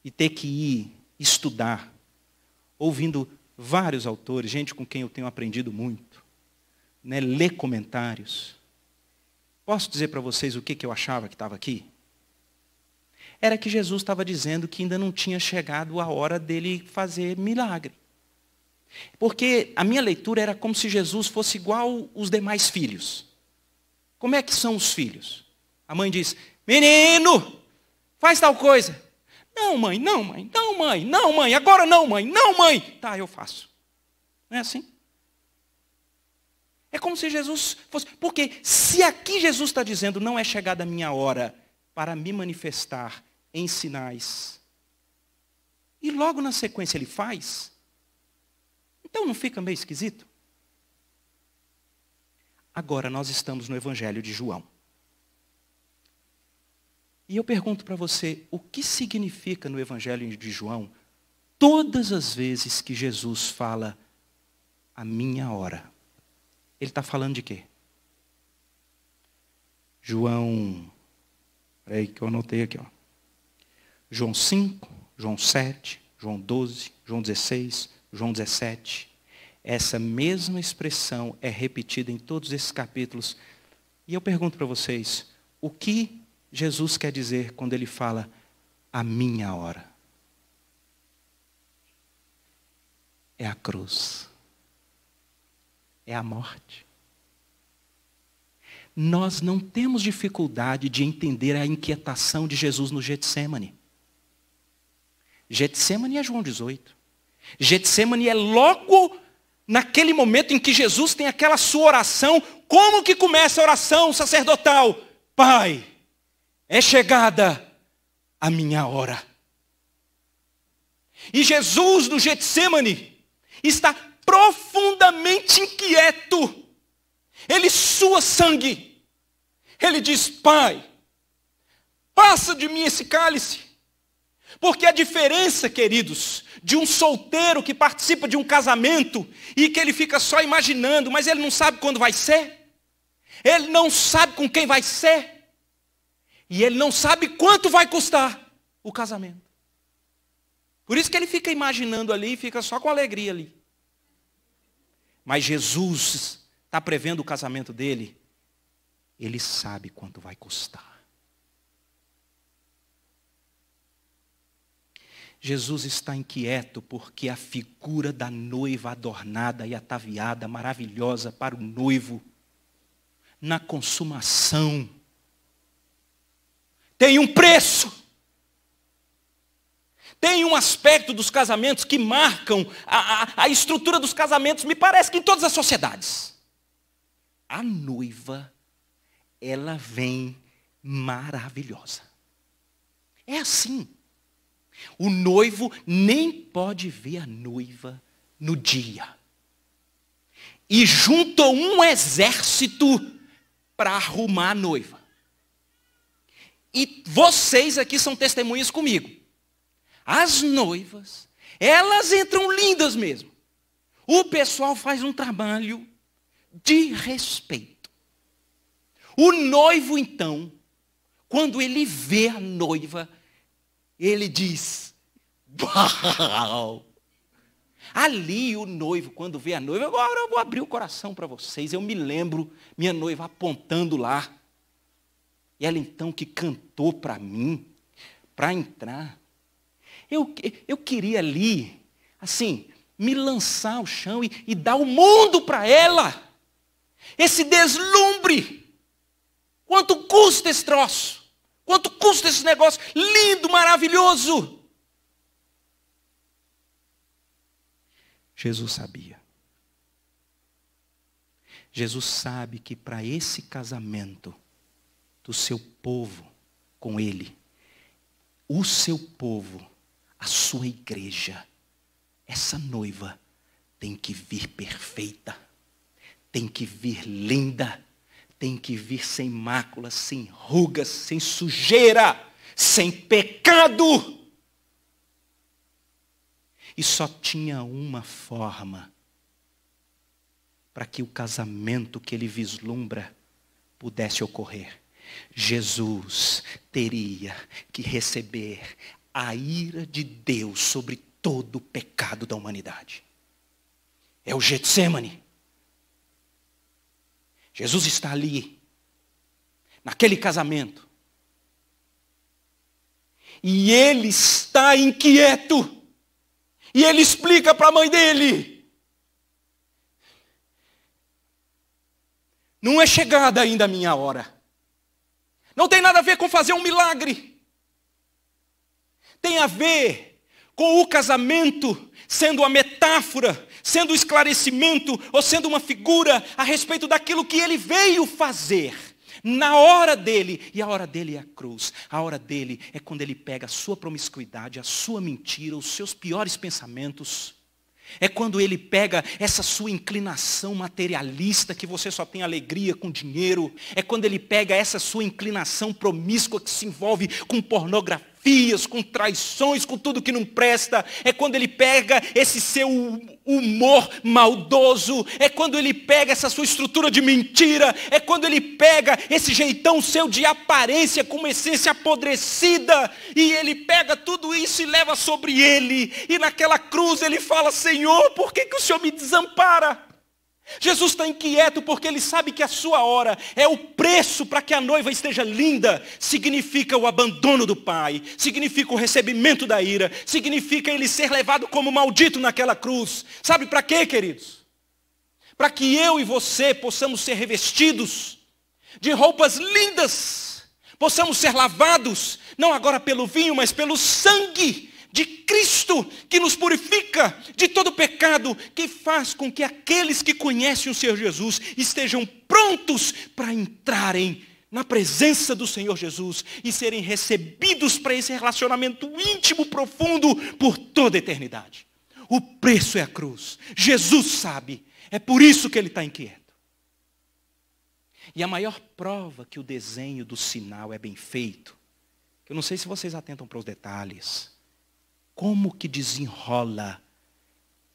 e ter que ir estudar, ouvindo vários autores, gente com quem eu tenho aprendido muito, né? ler comentários. Posso dizer para vocês o que, que eu achava que estava aqui? Era que Jesus estava dizendo que ainda não tinha chegado a hora dele fazer milagre. Porque a minha leitura era como se Jesus fosse igual os demais filhos. Como é que são os filhos? A mãe diz: Menino, faz tal coisa. Não, mãe, não, mãe, não, mãe, não, mãe, agora não, mãe, não, mãe. Tá, eu faço. Não é assim? É como se Jesus fosse. Porque se aqui Jesus está dizendo, não é chegada a minha hora para me manifestar em sinais, e logo na sequência ele faz, então não fica meio esquisito? Agora nós estamos no Evangelho de João. E eu pergunto para você, o que significa no Evangelho de João, todas as vezes que Jesus fala, a minha hora? Ele está falando de quê? João, peraí que eu anotei aqui, ó. João 5, João 7, João 12, João 16, João 17. Essa mesma expressão é repetida em todos esses capítulos. E eu pergunto para vocês, o que Jesus quer dizer quando ele fala a minha hora? É a cruz. É a morte. Nós não temos dificuldade de entender a inquietação de Jesus no Getsemane. Getsemane é João 18. Getsemane é logo naquele momento em que Jesus tem aquela sua oração. Como que começa a oração sacerdotal? Pai, é chegada a minha hora. E Jesus no Getsemane está profundamente inquieto. Ele sua sangue. Ele diz: Pai, passa de mim esse cálice. Porque a diferença, queridos, de um solteiro que participa de um casamento e que ele fica só imaginando, mas ele não sabe quando vai ser, ele não sabe com quem vai ser, e ele não sabe quanto vai custar o casamento. Por isso que ele fica imaginando ali e fica só com alegria ali. Mas Jesus está prevendo o casamento dele. Ele sabe quanto vai custar. Jesus está inquieto porque a figura da noiva adornada e ataviada, maravilhosa para o noivo, na consumação, tem um preço. Tem um aspecto dos casamentos que marcam a, a, a, estrutura dos casamentos, me parece que em todas as sociedades. A noiva, ela vem maravilhosa. É assim. O noivo nem pode ver a noiva no dia. E juntou um exército para arrumar a noiva. E vocês aqui são testemunhas comigo. As noivas, elas entram lindas mesmo. O pessoal faz um trabalho de respeito. O noivo, então, quando ele vê a noiva, ele diz: Uau! Ali o noivo, quando vê a noiva, agora eu vou abrir o coração para vocês. Eu me lembro minha noiva apontando lá e ela então que cantou para mim, para entrar. Eu, eu queria ali, assim, me lançar ao chão e, e dar o mundo para ela. Esse deslumbre. Quanto custa esse troço? Quanto custa esse negócio lindo, maravilhoso? Jesus sabia. Jesus sabe que para esse casamento, do seu povo com Ele. O seu povo, a sua igreja, essa noiva tem que vir perfeita, tem que vir linda, tem que vir sem mácula, sem rugas, sem sujeira, sem pecado. E só tinha uma forma para que o casamento que ele vislumbra pudesse ocorrer Jesus teria que receber a ira de Deus sobre todo o pecado da humanidade. É o Getsemane. Jesus está ali, naquele casamento. E ele está inquieto. E ele explica para a mãe dele. Não é chegada ainda a minha hora. Não tem nada a ver com fazer um milagre. Tem a ver com o casamento sendo a metáfora, sendo o esclarecimento ou sendo uma figura a respeito daquilo que ele veio fazer na hora dele. E a hora dele é a cruz. A hora dele é quando ele pega a sua promiscuidade, a sua mentira, os seus piores pensamentos é quando ele pega essa sua inclinação materialista que você só tem alegria com dinheiro. É quando ele pega essa sua inclinação promíscua que se envolve com pornografia fias, com traições, com tudo que não presta. É quando ele pega esse seu humor maldoso. É quando ele pega essa sua estrutura de mentira. É quando ele pega esse jeitão seu de aparência com uma essência apodrecida. E ele pega tudo isso e leva sobre ele. E naquela cruz ele fala: Senhor, por que, que o Senhor me desampara? Jesus está inquieto porque ele sabe que a sua hora é o preço para que a noiva esteja linda. Significa o abandono do Pai, significa o recebimento da ira, significa ele ser levado como maldito naquela cruz. Sabe para quê, queridos? Para que eu e você possamos ser revestidos de roupas lindas, possamos ser lavados, não agora pelo vinho, mas pelo sangue de Cristo que nos purifica de todo pecado, que faz com que aqueles que conhecem o Senhor Jesus estejam prontos para entrarem na presença do Senhor Jesus e serem recebidos para esse relacionamento íntimo, profundo, por toda a eternidade. O preço é a cruz. Jesus sabe. É por isso que ele está inquieto. E a maior prova que o desenho do sinal é bem feito, eu não sei se vocês atentam para os detalhes, como que desenrola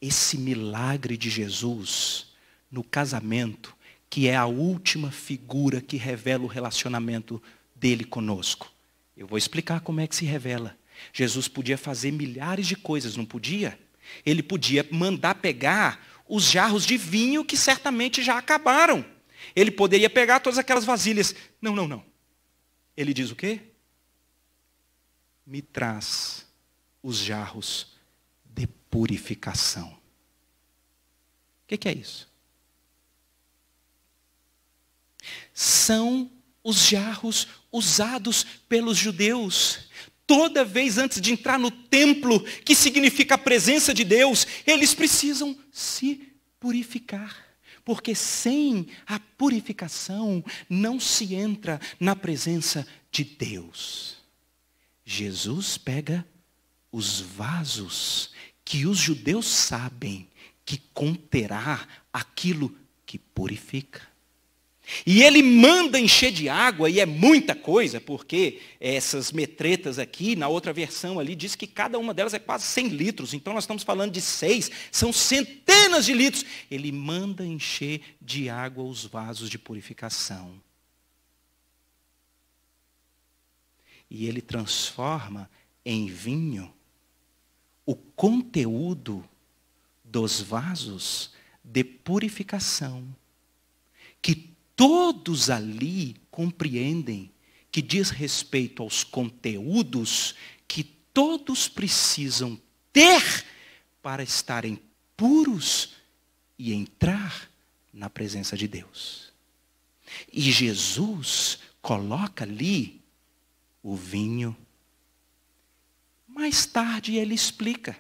esse milagre de Jesus no casamento, que é a última figura que revela o relacionamento dele conosco. Eu vou explicar como é que se revela. Jesus podia fazer milhares de coisas, não podia? Ele podia mandar pegar os jarros de vinho que certamente já acabaram. Ele poderia pegar todas aquelas vasilhas. Não, não, não. Ele diz o quê? Me traz os jarros de purificação. O que, que é isso? São os jarros usados pelos judeus. Toda vez antes de entrar no templo, que significa a presença de Deus, eles precisam se purificar. Porque sem a purificação não se entra na presença de Deus. Jesus pega os vasos que os judeus sabem que conterá aquilo que purifica. E ele manda encher de água, e é muita coisa, porque essas metretas aqui, na outra versão ali, diz que cada uma delas é quase 100 litros, então nós estamos falando de seis, são centenas de litros. Ele manda encher de água os vasos de purificação. E ele transforma em vinho o conteúdo dos vasos de purificação, que todos ali compreendem que diz respeito aos conteúdos que todos precisam ter para estarem puros e entrar na presença de Deus. E Jesus coloca ali o vinho mais tarde ele explica.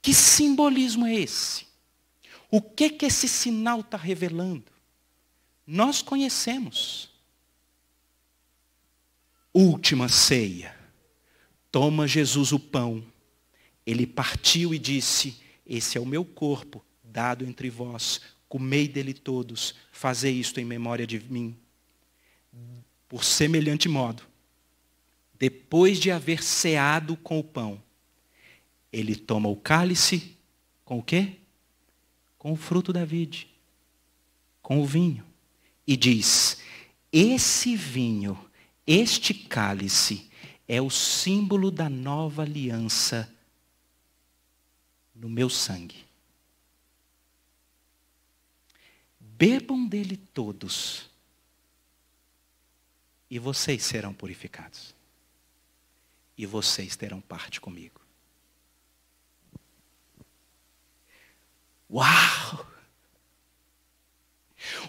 Que simbolismo é esse? O que que esse sinal está revelando? Nós conhecemos. Última ceia. Toma Jesus o pão. Ele partiu e disse: Esse é o meu corpo, dado entre vós. Comei dele todos. Fazei isto em memória de mim. Por semelhante modo, depois de haver ceado com o pão, ele toma o cálice com o quê? Com o fruto da vide, com o vinho, e diz: Esse vinho, este cálice, é o símbolo da nova aliança no meu sangue. Bebam dele todos, e vocês serão purificados e vocês terão parte comigo. Uau!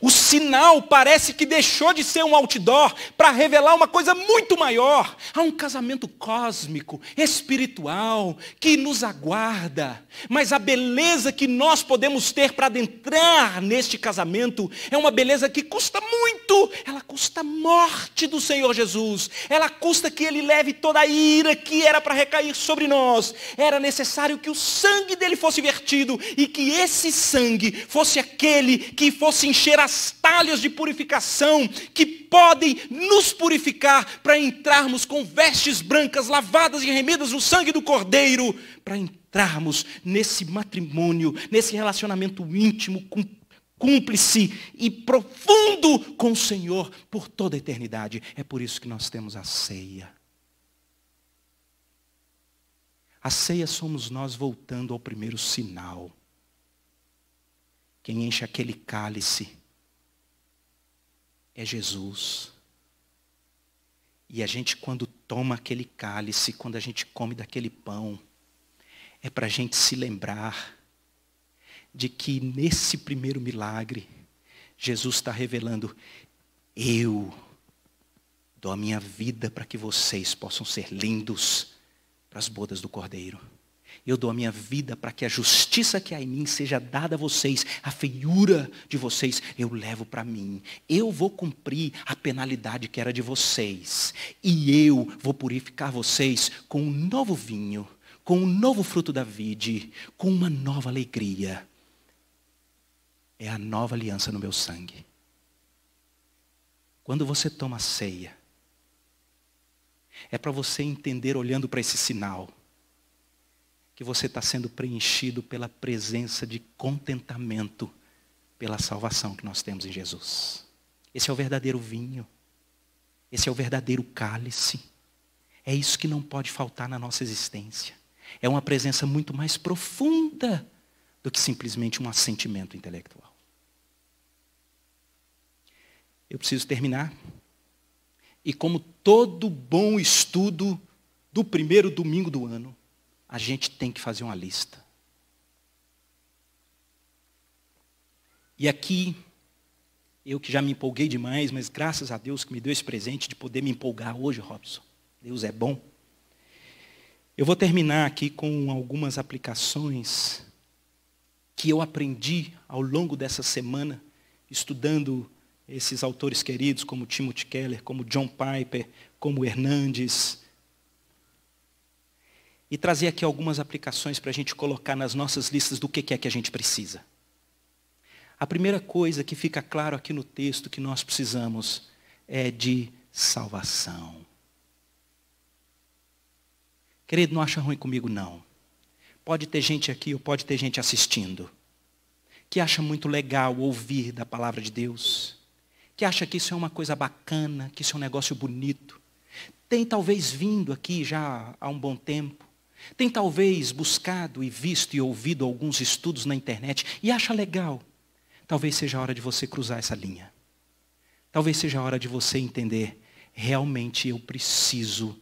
O sinal parece que deixou de ser um outdoor para revelar uma coisa muito maior. Há um casamento cósmico, espiritual, que nos aguarda. Mas a beleza que nós podemos ter para adentrar neste casamento é uma beleza que custa muito. Ela custa a morte do Senhor Jesus. Ela custa que Ele leve toda a ira que era para recair sobre nós. Era necessário que o sangue dele fosse vertido e que esse sangue fosse aquele que fosse enchido encher as talhas de purificação que podem nos purificar para entrarmos com vestes brancas, lavadas e remidas no sangue do Cordeiro, para entrarmos nesse matrimônio, nesse relacionamento íntimo, cúmplice e profundo com o Senhor por toda a eternidade. É por isso que nós temos a ceia. A ceia somos nós voltando ao primeiro sinal quem enche aquele cálice é Jesus. E a gente, quando toma aquele cálice, quando a gente come daquele pão, é para a gente se lembrar de que nesse primeiro milagre, Jesus está revelando: eu dou a minha vida para que vocês possam ser lindos para as bodas do Cordeiro. Eu dou a minha vida para que a justiça que há em mim seja dada a vocês, a feiura de vocês eu levo para mim. Eu vou cumprir a penalidade que era de vocês. E eu vou purificar vocês com um novo vinho, com um novo fruto da vide, com uma nova alegria. É a nova aliança no meu sangue. Quando você toma ceia, é para você entender olhando para esse sinal que você está sendo preenchido pela presença de contentamento pela salvação que nós temos em Jesus. Esse é o verdadeiro vinho. Esse é o verdadeiro cálice. É isso que não pode faltar na nossa existência. É uma presença muito mais profunda do que simplesmente um assentimento intelectual. Eu preciso terminar. E como todo bom estudo do primeiro domingo do ano, a gente tem que fazer uma lista. E aqui, eu que já me empolguei demais, mas graças a Deus que me deu esse presente de poder me empolgar hoje, Robson. Deus é bom. Eu vou terminar aqui com algumas aplicações que eu aprendi ao longo dessa semana, estudando esses autores queridos, como Timothy Keller, como John Piper, como Hernandes, e trazer aqui algumas aplicações para a gente colocar nas nossas listas do que é que a gente precisa. A primeira coisa que fica claro aqui no texto que nós precisamos é de salvação. Querido, não acha ruim comigo, não. Pode ter gente aqui ou pode ter gente assistindo que acha muito legal ouvir da palavra de Deus, que acha que isso é uma coisa bacana, que isso é um negócio bonito. Tem talvez vindo aqui já há um bom tempo tem talvez buscado e visto e ouvido alguns estudos na internet e acha legal. Talvez seja a hora de você cruzar essa linha. Talvez seja a hora de você entender, realmente eu preciso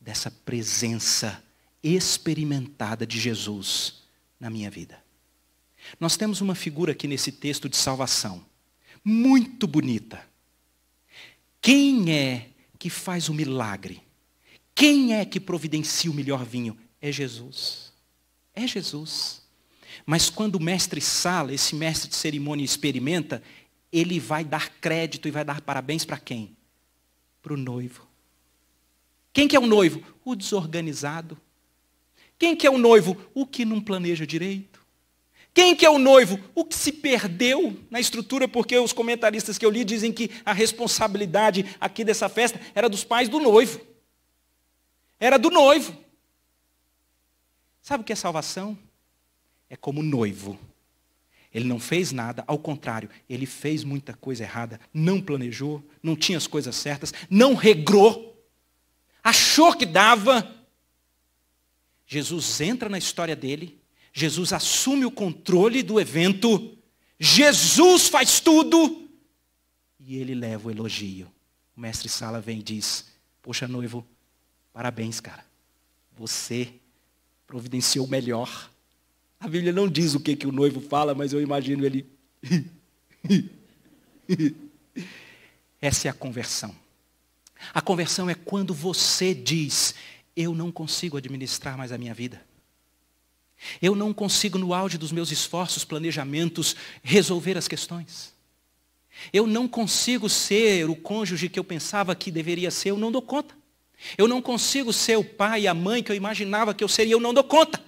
dessa presença experimentada de Jesus na minha vida. Nós temos uma figura aqui nesse texto de salvação, muito bonita. Quem é que faz o milagre? Quem é que providencia o melhor vinho? é Jesus. É Jesus. Mas quando o mestre sala, esse mestre de cerimônia experimenta, ele vai dar crédito e vai dar parabéns para quem? Para o noivo. Quem que é o noivo? O desorganizado. Quem que é o noivo? O que não planeja direito. Quem que é o noivo? O que se perdeu na estrutura, porque os comentaristas que eu li dizem que a responsabilidade aqui dessa festa era dos pais do noivo. Era do noivo. Sabe o que é salvação? É como noivo. Ele não fez nada, ao contrário, ele fez muita coisa errada, não planejou, não tinha as coisas certas, não regrou, achou que dava. Jesus entra na história dele, Jesus assume o controle do evento, Jesus faz tudo e ele leva o elogio. O mestre Sala vem e diz: Poxa, noivo, parabéns, cara. Você providenciou melhor. A Bíblia não diz o que, que o noivo fala, mas eu imagino ele. Essa é a conversão. A conversão é quando você diz: Eu não consigo administrar mais a minha vida. Eu não consigo, no auge dos meus esforços, planejamentos, resolver as questões. Eu não consigo ser o cônjuge que eu pensava que deveria ser, eu não dou conta. Eu não consigo ser o pai e a mãe que eu imaginava que eu seria, eu não dou conta.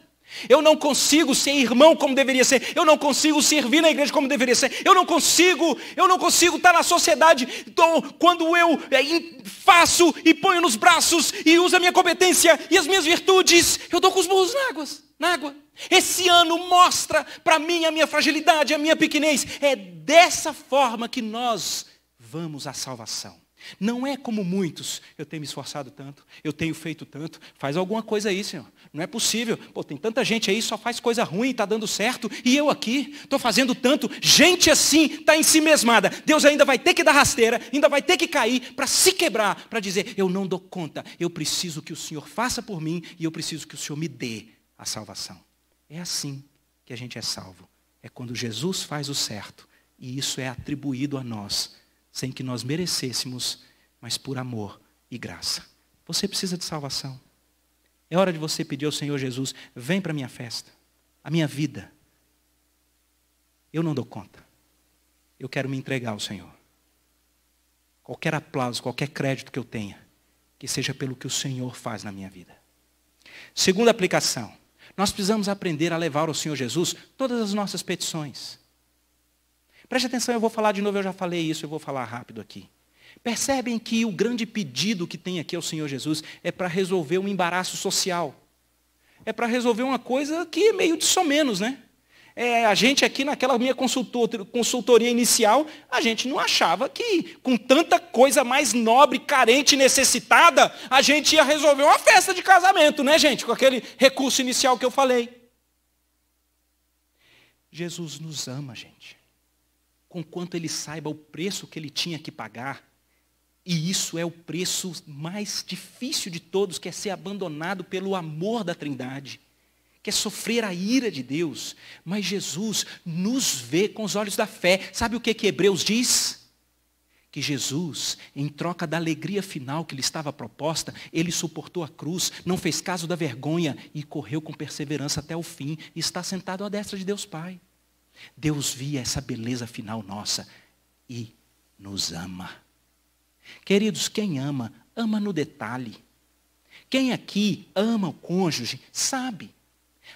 Eu não consigo ser irmão como deveria ser. Eu não consigo servir na igreja como deveria ser. Eu não consigo, eu não consigo estar na sociedade então, quando eu é, faço e ponho nos braços e uso a minha competência e as minhas virtudes, eu dou com os burros na água. Na água. Esse ano mostra para mim a minha fragilidade, a minha pequenez. É dessa forma que nós vamos à salvação. Não é como muitos, eu tenho me esforçado tanto, eu tenho feito tanto, faz alguma coisa aí, Senhor. Não é possível. Pô, tem tanta gente aí, só faz coisa ruim, está dando certo, e eu aqui, estou fazendo tanto. Gente assim está em si mesmada. Deus ainda vai ter que dar rasteira, ainda vai ter que cair para se quebrar, para dizer, eu não dou conta, eu preciso que o Senhor faça por mim e eu preciso que o Senhor me dê a salvação. É assim que a gente é salvo. É quando Jesus faz o certo. E isso é atribuído a nós sem que nós merecêssemos, mas por amor e graça. Você precisa de salvação. É hora de você pedir ao Senhor Jesus: vem para a minha festa, a minha vida. Eu não dou conta. Eu quero me entregar ao Senhor. Qualquer aplauso, qualquer crédito que eu tenha, que seja pelo que o Senhor faz na minha vida. Segunda aplicação: nós precisamos aprender a levar ao Senhor Jesus todas as nossas petições. Preste atenção, eu vou falar de novo, eu já falei isso, eu vou falar rápido aqui. Percebem que o grande pedido que tem aqui ao Senhor Jesus é para resolver um embaraço social. É para resolver uma coisa que é meio de somenos, né? É, a gente aqui naquela minha consultoria inicial, a gente não achava que com tanta coisa mais nobre, carente, necessitada, a gente ia resolver uma festa de casamento, né, gente? Com aquele recurso inicial que eu falei. Jesus nos ama, gente conquanto ele saiba o preço que ele tinha que pagar. E isso é o preço mais difícil de todos, que é ser abandonado pelo amor da Trindade, que é sofrer a ira de Deus. Mas Jesus nos vê com os olhos da fé. Sabe o que, que Hebreus diz? Que Jesus, em troca da alegria final que lhe estava proposta, ele suportou a cruz, não fez caso da vergonha e correu com perseverança até o fim e está sentado à destra de Deus Pai. Deus via essa beleza final nossa e nos ama. Queridos, quem ama, ama no detalhe. Quem aqui ama o cônjuge, sabe.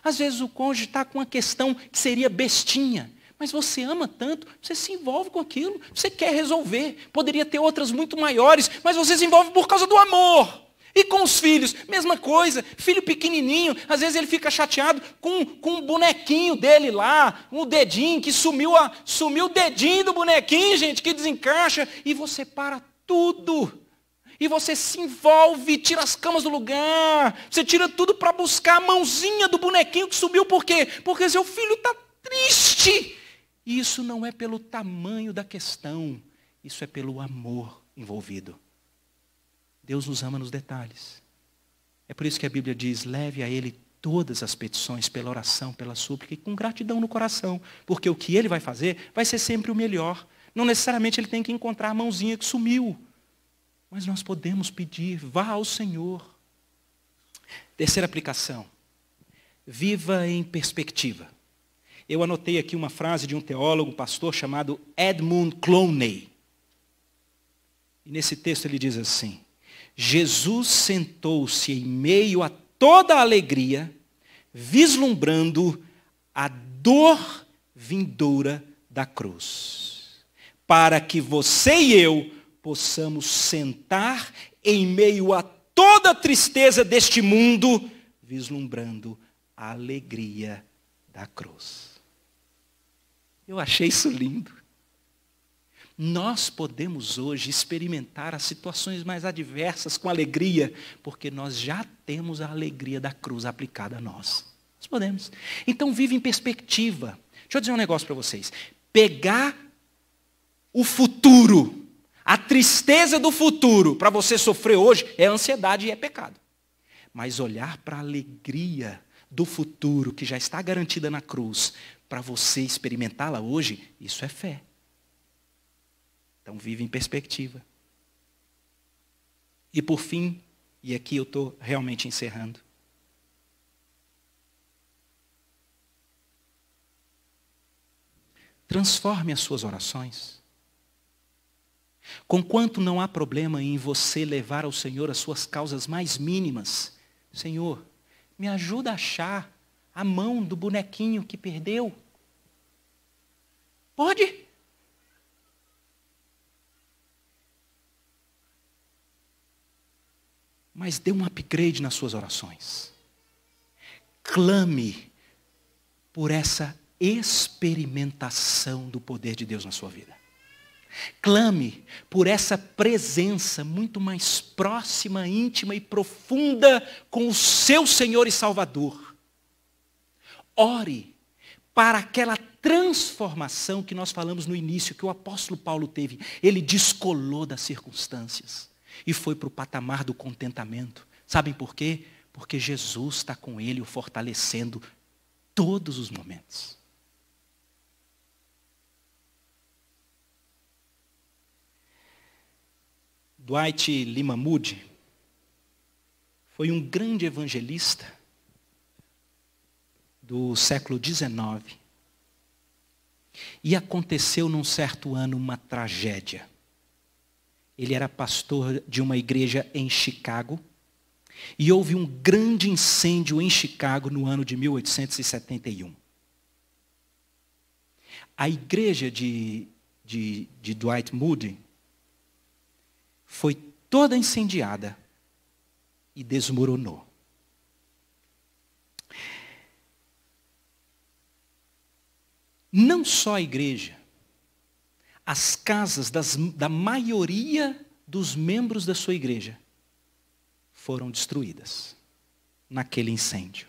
Às vezes o cônjuge está com uma questão que seria bestinha, mas você ama tanto, você se envolve com aquilo, você quer resolver. Poderia ter outras muito maiores, mas você se envolve por causa do amor. E com os filhos, mesma coisa. Filho pequenininho, às vezes ele fica chateado com, com um bonequinho dele lá, um dedinho que sumiu, a, sumiu o dedinho do bonequinho, gente, que desencaixa. E você para tudo. E você se envolve, tira as camas do lugar. Você tira tudo para buscar a mãozinha do bonequinho que subiu. Por quê? Porque seu filho está triste. Isso não é pelo tamanho da questão. Isso é pelo amor envolvido. Deus nos ama nos detalhes. É por isso que a Bíblia diz: leve a Ele todas as petições pela oração, pela súplica e com gratidão no coração, porque o que Ele vai fazer vai ser sempre o melhor. Não necessariamente Ele tem que encontrar a mãozinha que sumiu, mas nós podemos pedir: vá ao Senhor. Terceira aplicação: viva em perspectiva. Eu anotei aqui uma frase de um teólogo, pastor chamado Edmund Clowney. E nesse texto ele diz assim: Jesus sentou-se em meio a toda a alegria, vislumbrando a dor vindoura da cruz, para que você e eu possamos sentar em meio a toda a tristeza deste mundo, vislumbrando a alegria da cruz. Eu achei isso lindo. Nós podemos hoje experimentar as situações mais adversas com alegria, porque nós já temos a alegria da cruz aplicada a nós. Nós podemos. Então vive em perspectiva. Deixa eu dizer um negócio para vocês. Pegar o futuro, a tristeza do futuro, para você sofrer hoje, é ansiedade e é pecado. Mas olhar para a alegria do futuro que já está garantida na cruz, para você experimentá-la hoje, isso é fé. Então vive em perspectiva. E por fim, e aqui eu estou realmente encerrando. Transforme as suas orações. Conquanto não há problema em você levar ao Senhor as suas causas mais mínimas, Senhor, me ajuda a achar a mão do bonequinho que perdeu. Pode? mas dê um upgrade nas suas orações. Clame por essa experimentação do poder de Deus na sua vida. Clame por essa presença muito mais próxima, íntima e profunda com o seu Senhor e Salvador. Ore para aquela transformação que nós falamos no início, que o apóstolo Paulo teve. Ele descolou das circunstâncias e foi para o patamar do contentamento. Sabem por quê? Porque Jesus está com ele, o fortalecendo todos os momentos. Dwight Lima Moody foi um grande evangelista do século XIX. E aconteceu num certo ano uma tragédia. Ele era pastor de uma igreja em Chicago. E houve um grande incêndio em Chicago no ano de 1871. A igreja de, de, de Dwight Moody foi toda incendiada e desmoronou. Não só a igreja, as casas das, da maioria dos membros da sua igreja foram destruídas naquele incêndio.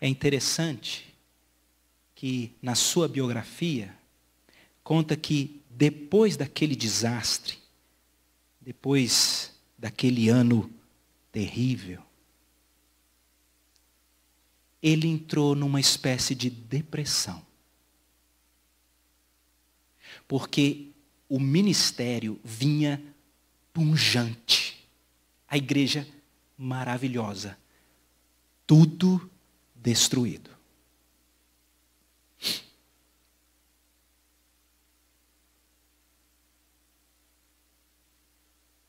É interessante que na sua biografia conta que depois daquele desastre, depois daquele ano terrível, ele entrou numa espécie de depressão porque o ministério vinha punjante. A igreja maravilhosa. Tudo destruído.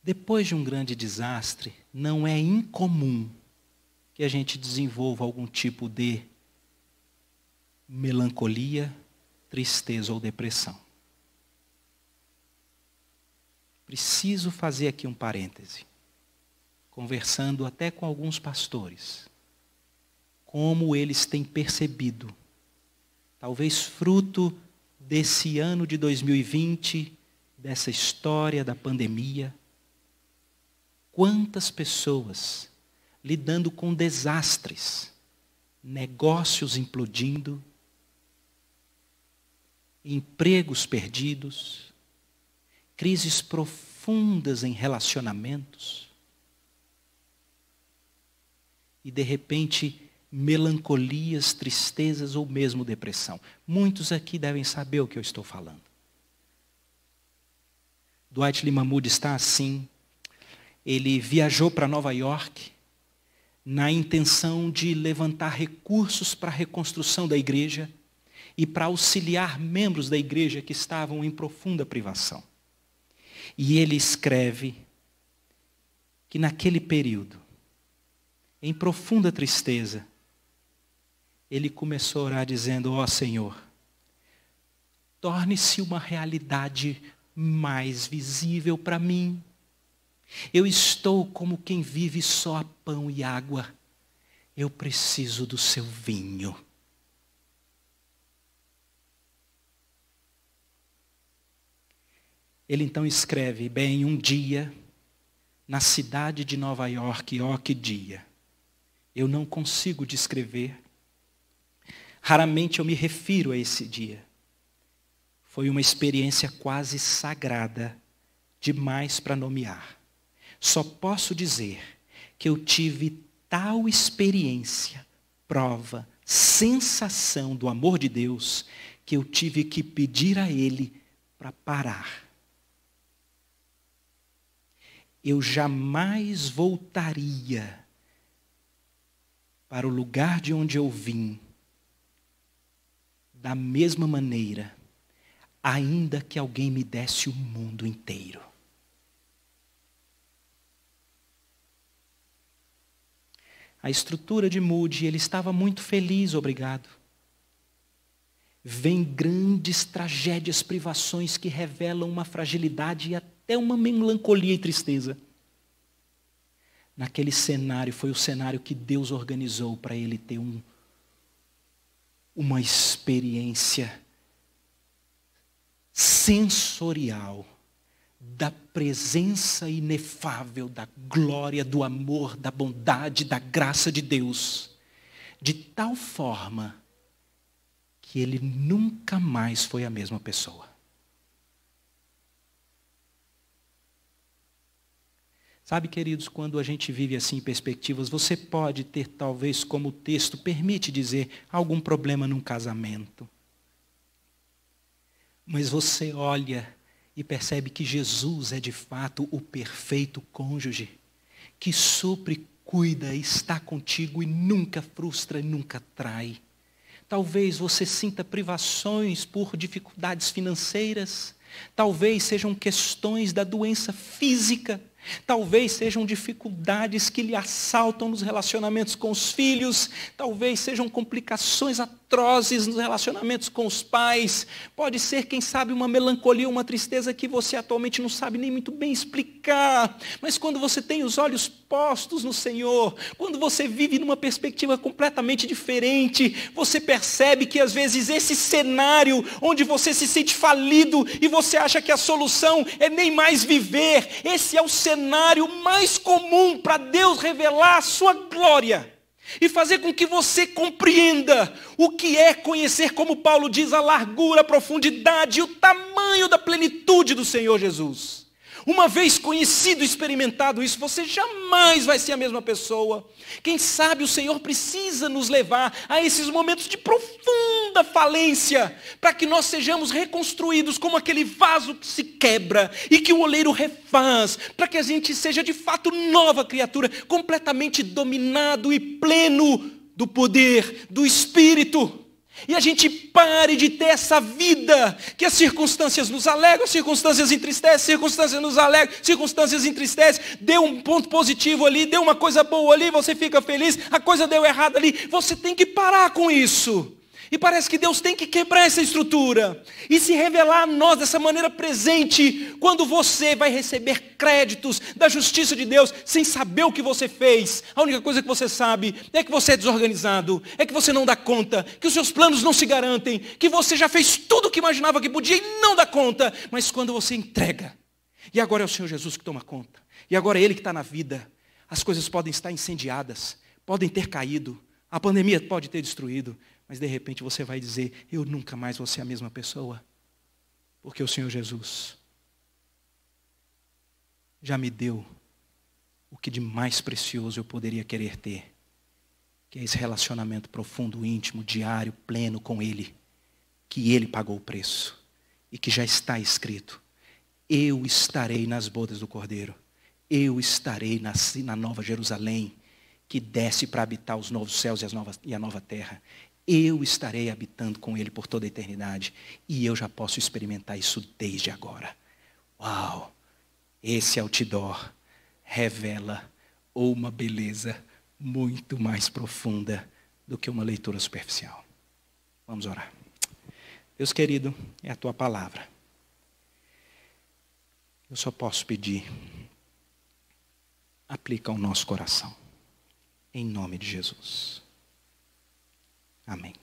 Depois de um grande desastre, não é incomum que a gente desenvolva algum tipo de melancolia, tristeza ou depressão. Preciso fazer aqui um parêntese. Conversando até com alguns pastores, como eles têm percebido, talvez fruto desse ano de 2020, dessa história da pandemia, quantas pessoas lidando com desastres, negócios implodindo, empregos perdidos, crises profundas em relacionamentos. E de repente, melancolias, tristezas ou mesmo depressão. Muitos aqui devem saber o que eu estou falando. Dwight Limamood está assim. Ele viajou para Nova York na intenção de levantar recursos para a reconstrução da igreja e para auxiliar membros da igreja que estavam em profunda privação. E ele escreve que naquele período, em profunda tristeza, ele começou a orar dizendo: Ó oh, Senhor, torne-se uma realidade mais visível para mim. Eu estou como quem vive só a pão e água. Eu preciso do seu vinho. Ele então escreve: Bem, um dia, na cidade de Nova York, ó que dia. Eu não consigo descrever. Raramente eu me refiro a esse dia. Foi uma experiência quase sagrada, demais para nomear. Só posso dizer que eu tive tal experiência, prova, sensação do amor de Deus, que eu tive que pedir a Ele para parar eu jamais voltaria para o lugar de onde eu vim, da mesma maneira, ainda que alguém me desse o mundo inteiro. A estrutura de Moody, ele estava muito feliz, obrigado. Vem grandes tragédias, privações que revelam uma fragilidade e até até uma melancolia e tristeza. Naquele cenário, foi o cenário que Deus organizou para ele ter um, uma experiência sensorial da presença inefável, da glória, do amor, da bondade, da graça de Deus, de tal forma que ele nunca mais foi a mesma pessoa. Sabe, queridos, quando a gente vive assim perspectivas, você pode ter, talvez, como o texto permite dizer, algum problema num casamento. Mas você olha e percebe que Jesus é de fato o perfeito cônjuge, que supre, cuida, está contigo e nunca frustra, e nunca trai. Talvez você sinta privações por dificuldades financeiras, talvez sejam questões da doença física Talvez sejam dificuldades que lhe assaltam nos relacionamentos com os filhos, talvez sejam complicações atrozes nos relacionamentos com os pais, pode ser, quem sabe, uma melancolia, uma tristeza que você atualmente não sabe nem muito bem explicar, mas quando você tem os olhos postos no Senhor, quando você vive numa perspectiva completamente diferente, você percebe que às vezes esse cenário onde você se sente falido e você acha que a solução é nem mais viver, esse é o cenário mais comum para Deus revelar a sua glória e fazer com que você compreenda o que é conhecer, como Paulo diz, a largura, a profundidade e o tamanho da plenitude do Senhor Jesus. Uma vez conhecido, experimentado isso, você jamais vai ser a mesma pessoa. Quem sabe o Senhor precisa nos levar a esses momentos de profunda falência, para que nós sejamos reconstruídos como aquele vaso que se quebra e que o oleiro refaz, para que a gente seja de fato nova criatura, completamente dominado e pleno do poder do Espírito e a gente pare de ter essa vida que as circunstâncias nos alegram, as circunstâncias entristecem, circunstâncias nos alegram, circunstâncias entristecem, deu um ponto positivo ali, deu uma coisa boa ali, você fica feliz, a coisa deu errado ali, você tem que parar com isso. E parece que Deus tem que quebrar essa estrutura e se revelar a nós dessa maneira presente, quando você vai receber créditos da justiça de Deus sem saber o que você fez. A única coisa que você sabe é que você é desorganizado, é que você não dá conta, que os seus planos não se garantem, que você já fez tudo o que imaginava que podia e não dá conta. Mas quando você entrega, e agora é o Senhor Jesus que toma conta, e agora é Ele que está na vida, as coisas podem estar incendiadas, podem ter caído, a pandemia pode ter destruído, mas de repente você vai dizer: Eu nunca mais vou ser a mesma pessoa, porque o Senhor Jesus já me deu o que de mais precioso eu poderia querer ter, que é esse relacionamento profundo, íntimo, diário, pleno com Ele, que Ele pagou o preço e que já está escrito: Eu estarei nas bodas do Cordeiro, eu estarei na, na Nova Jerusalém, que desce para habitar os novos céus e, as novas, e a nova terra, eu estarei habitando com Ele por toda a eternidade e eu já posso experimentar isso desde agora. Uau! Esse outdoor revela uma beleza muito mais profunda do que uma leitura superficial. Vamos orar. Deus querido, é a tua palavra. Eu só posso pedir, aplica ao nosso coração. Em nome de Jesus. Amém.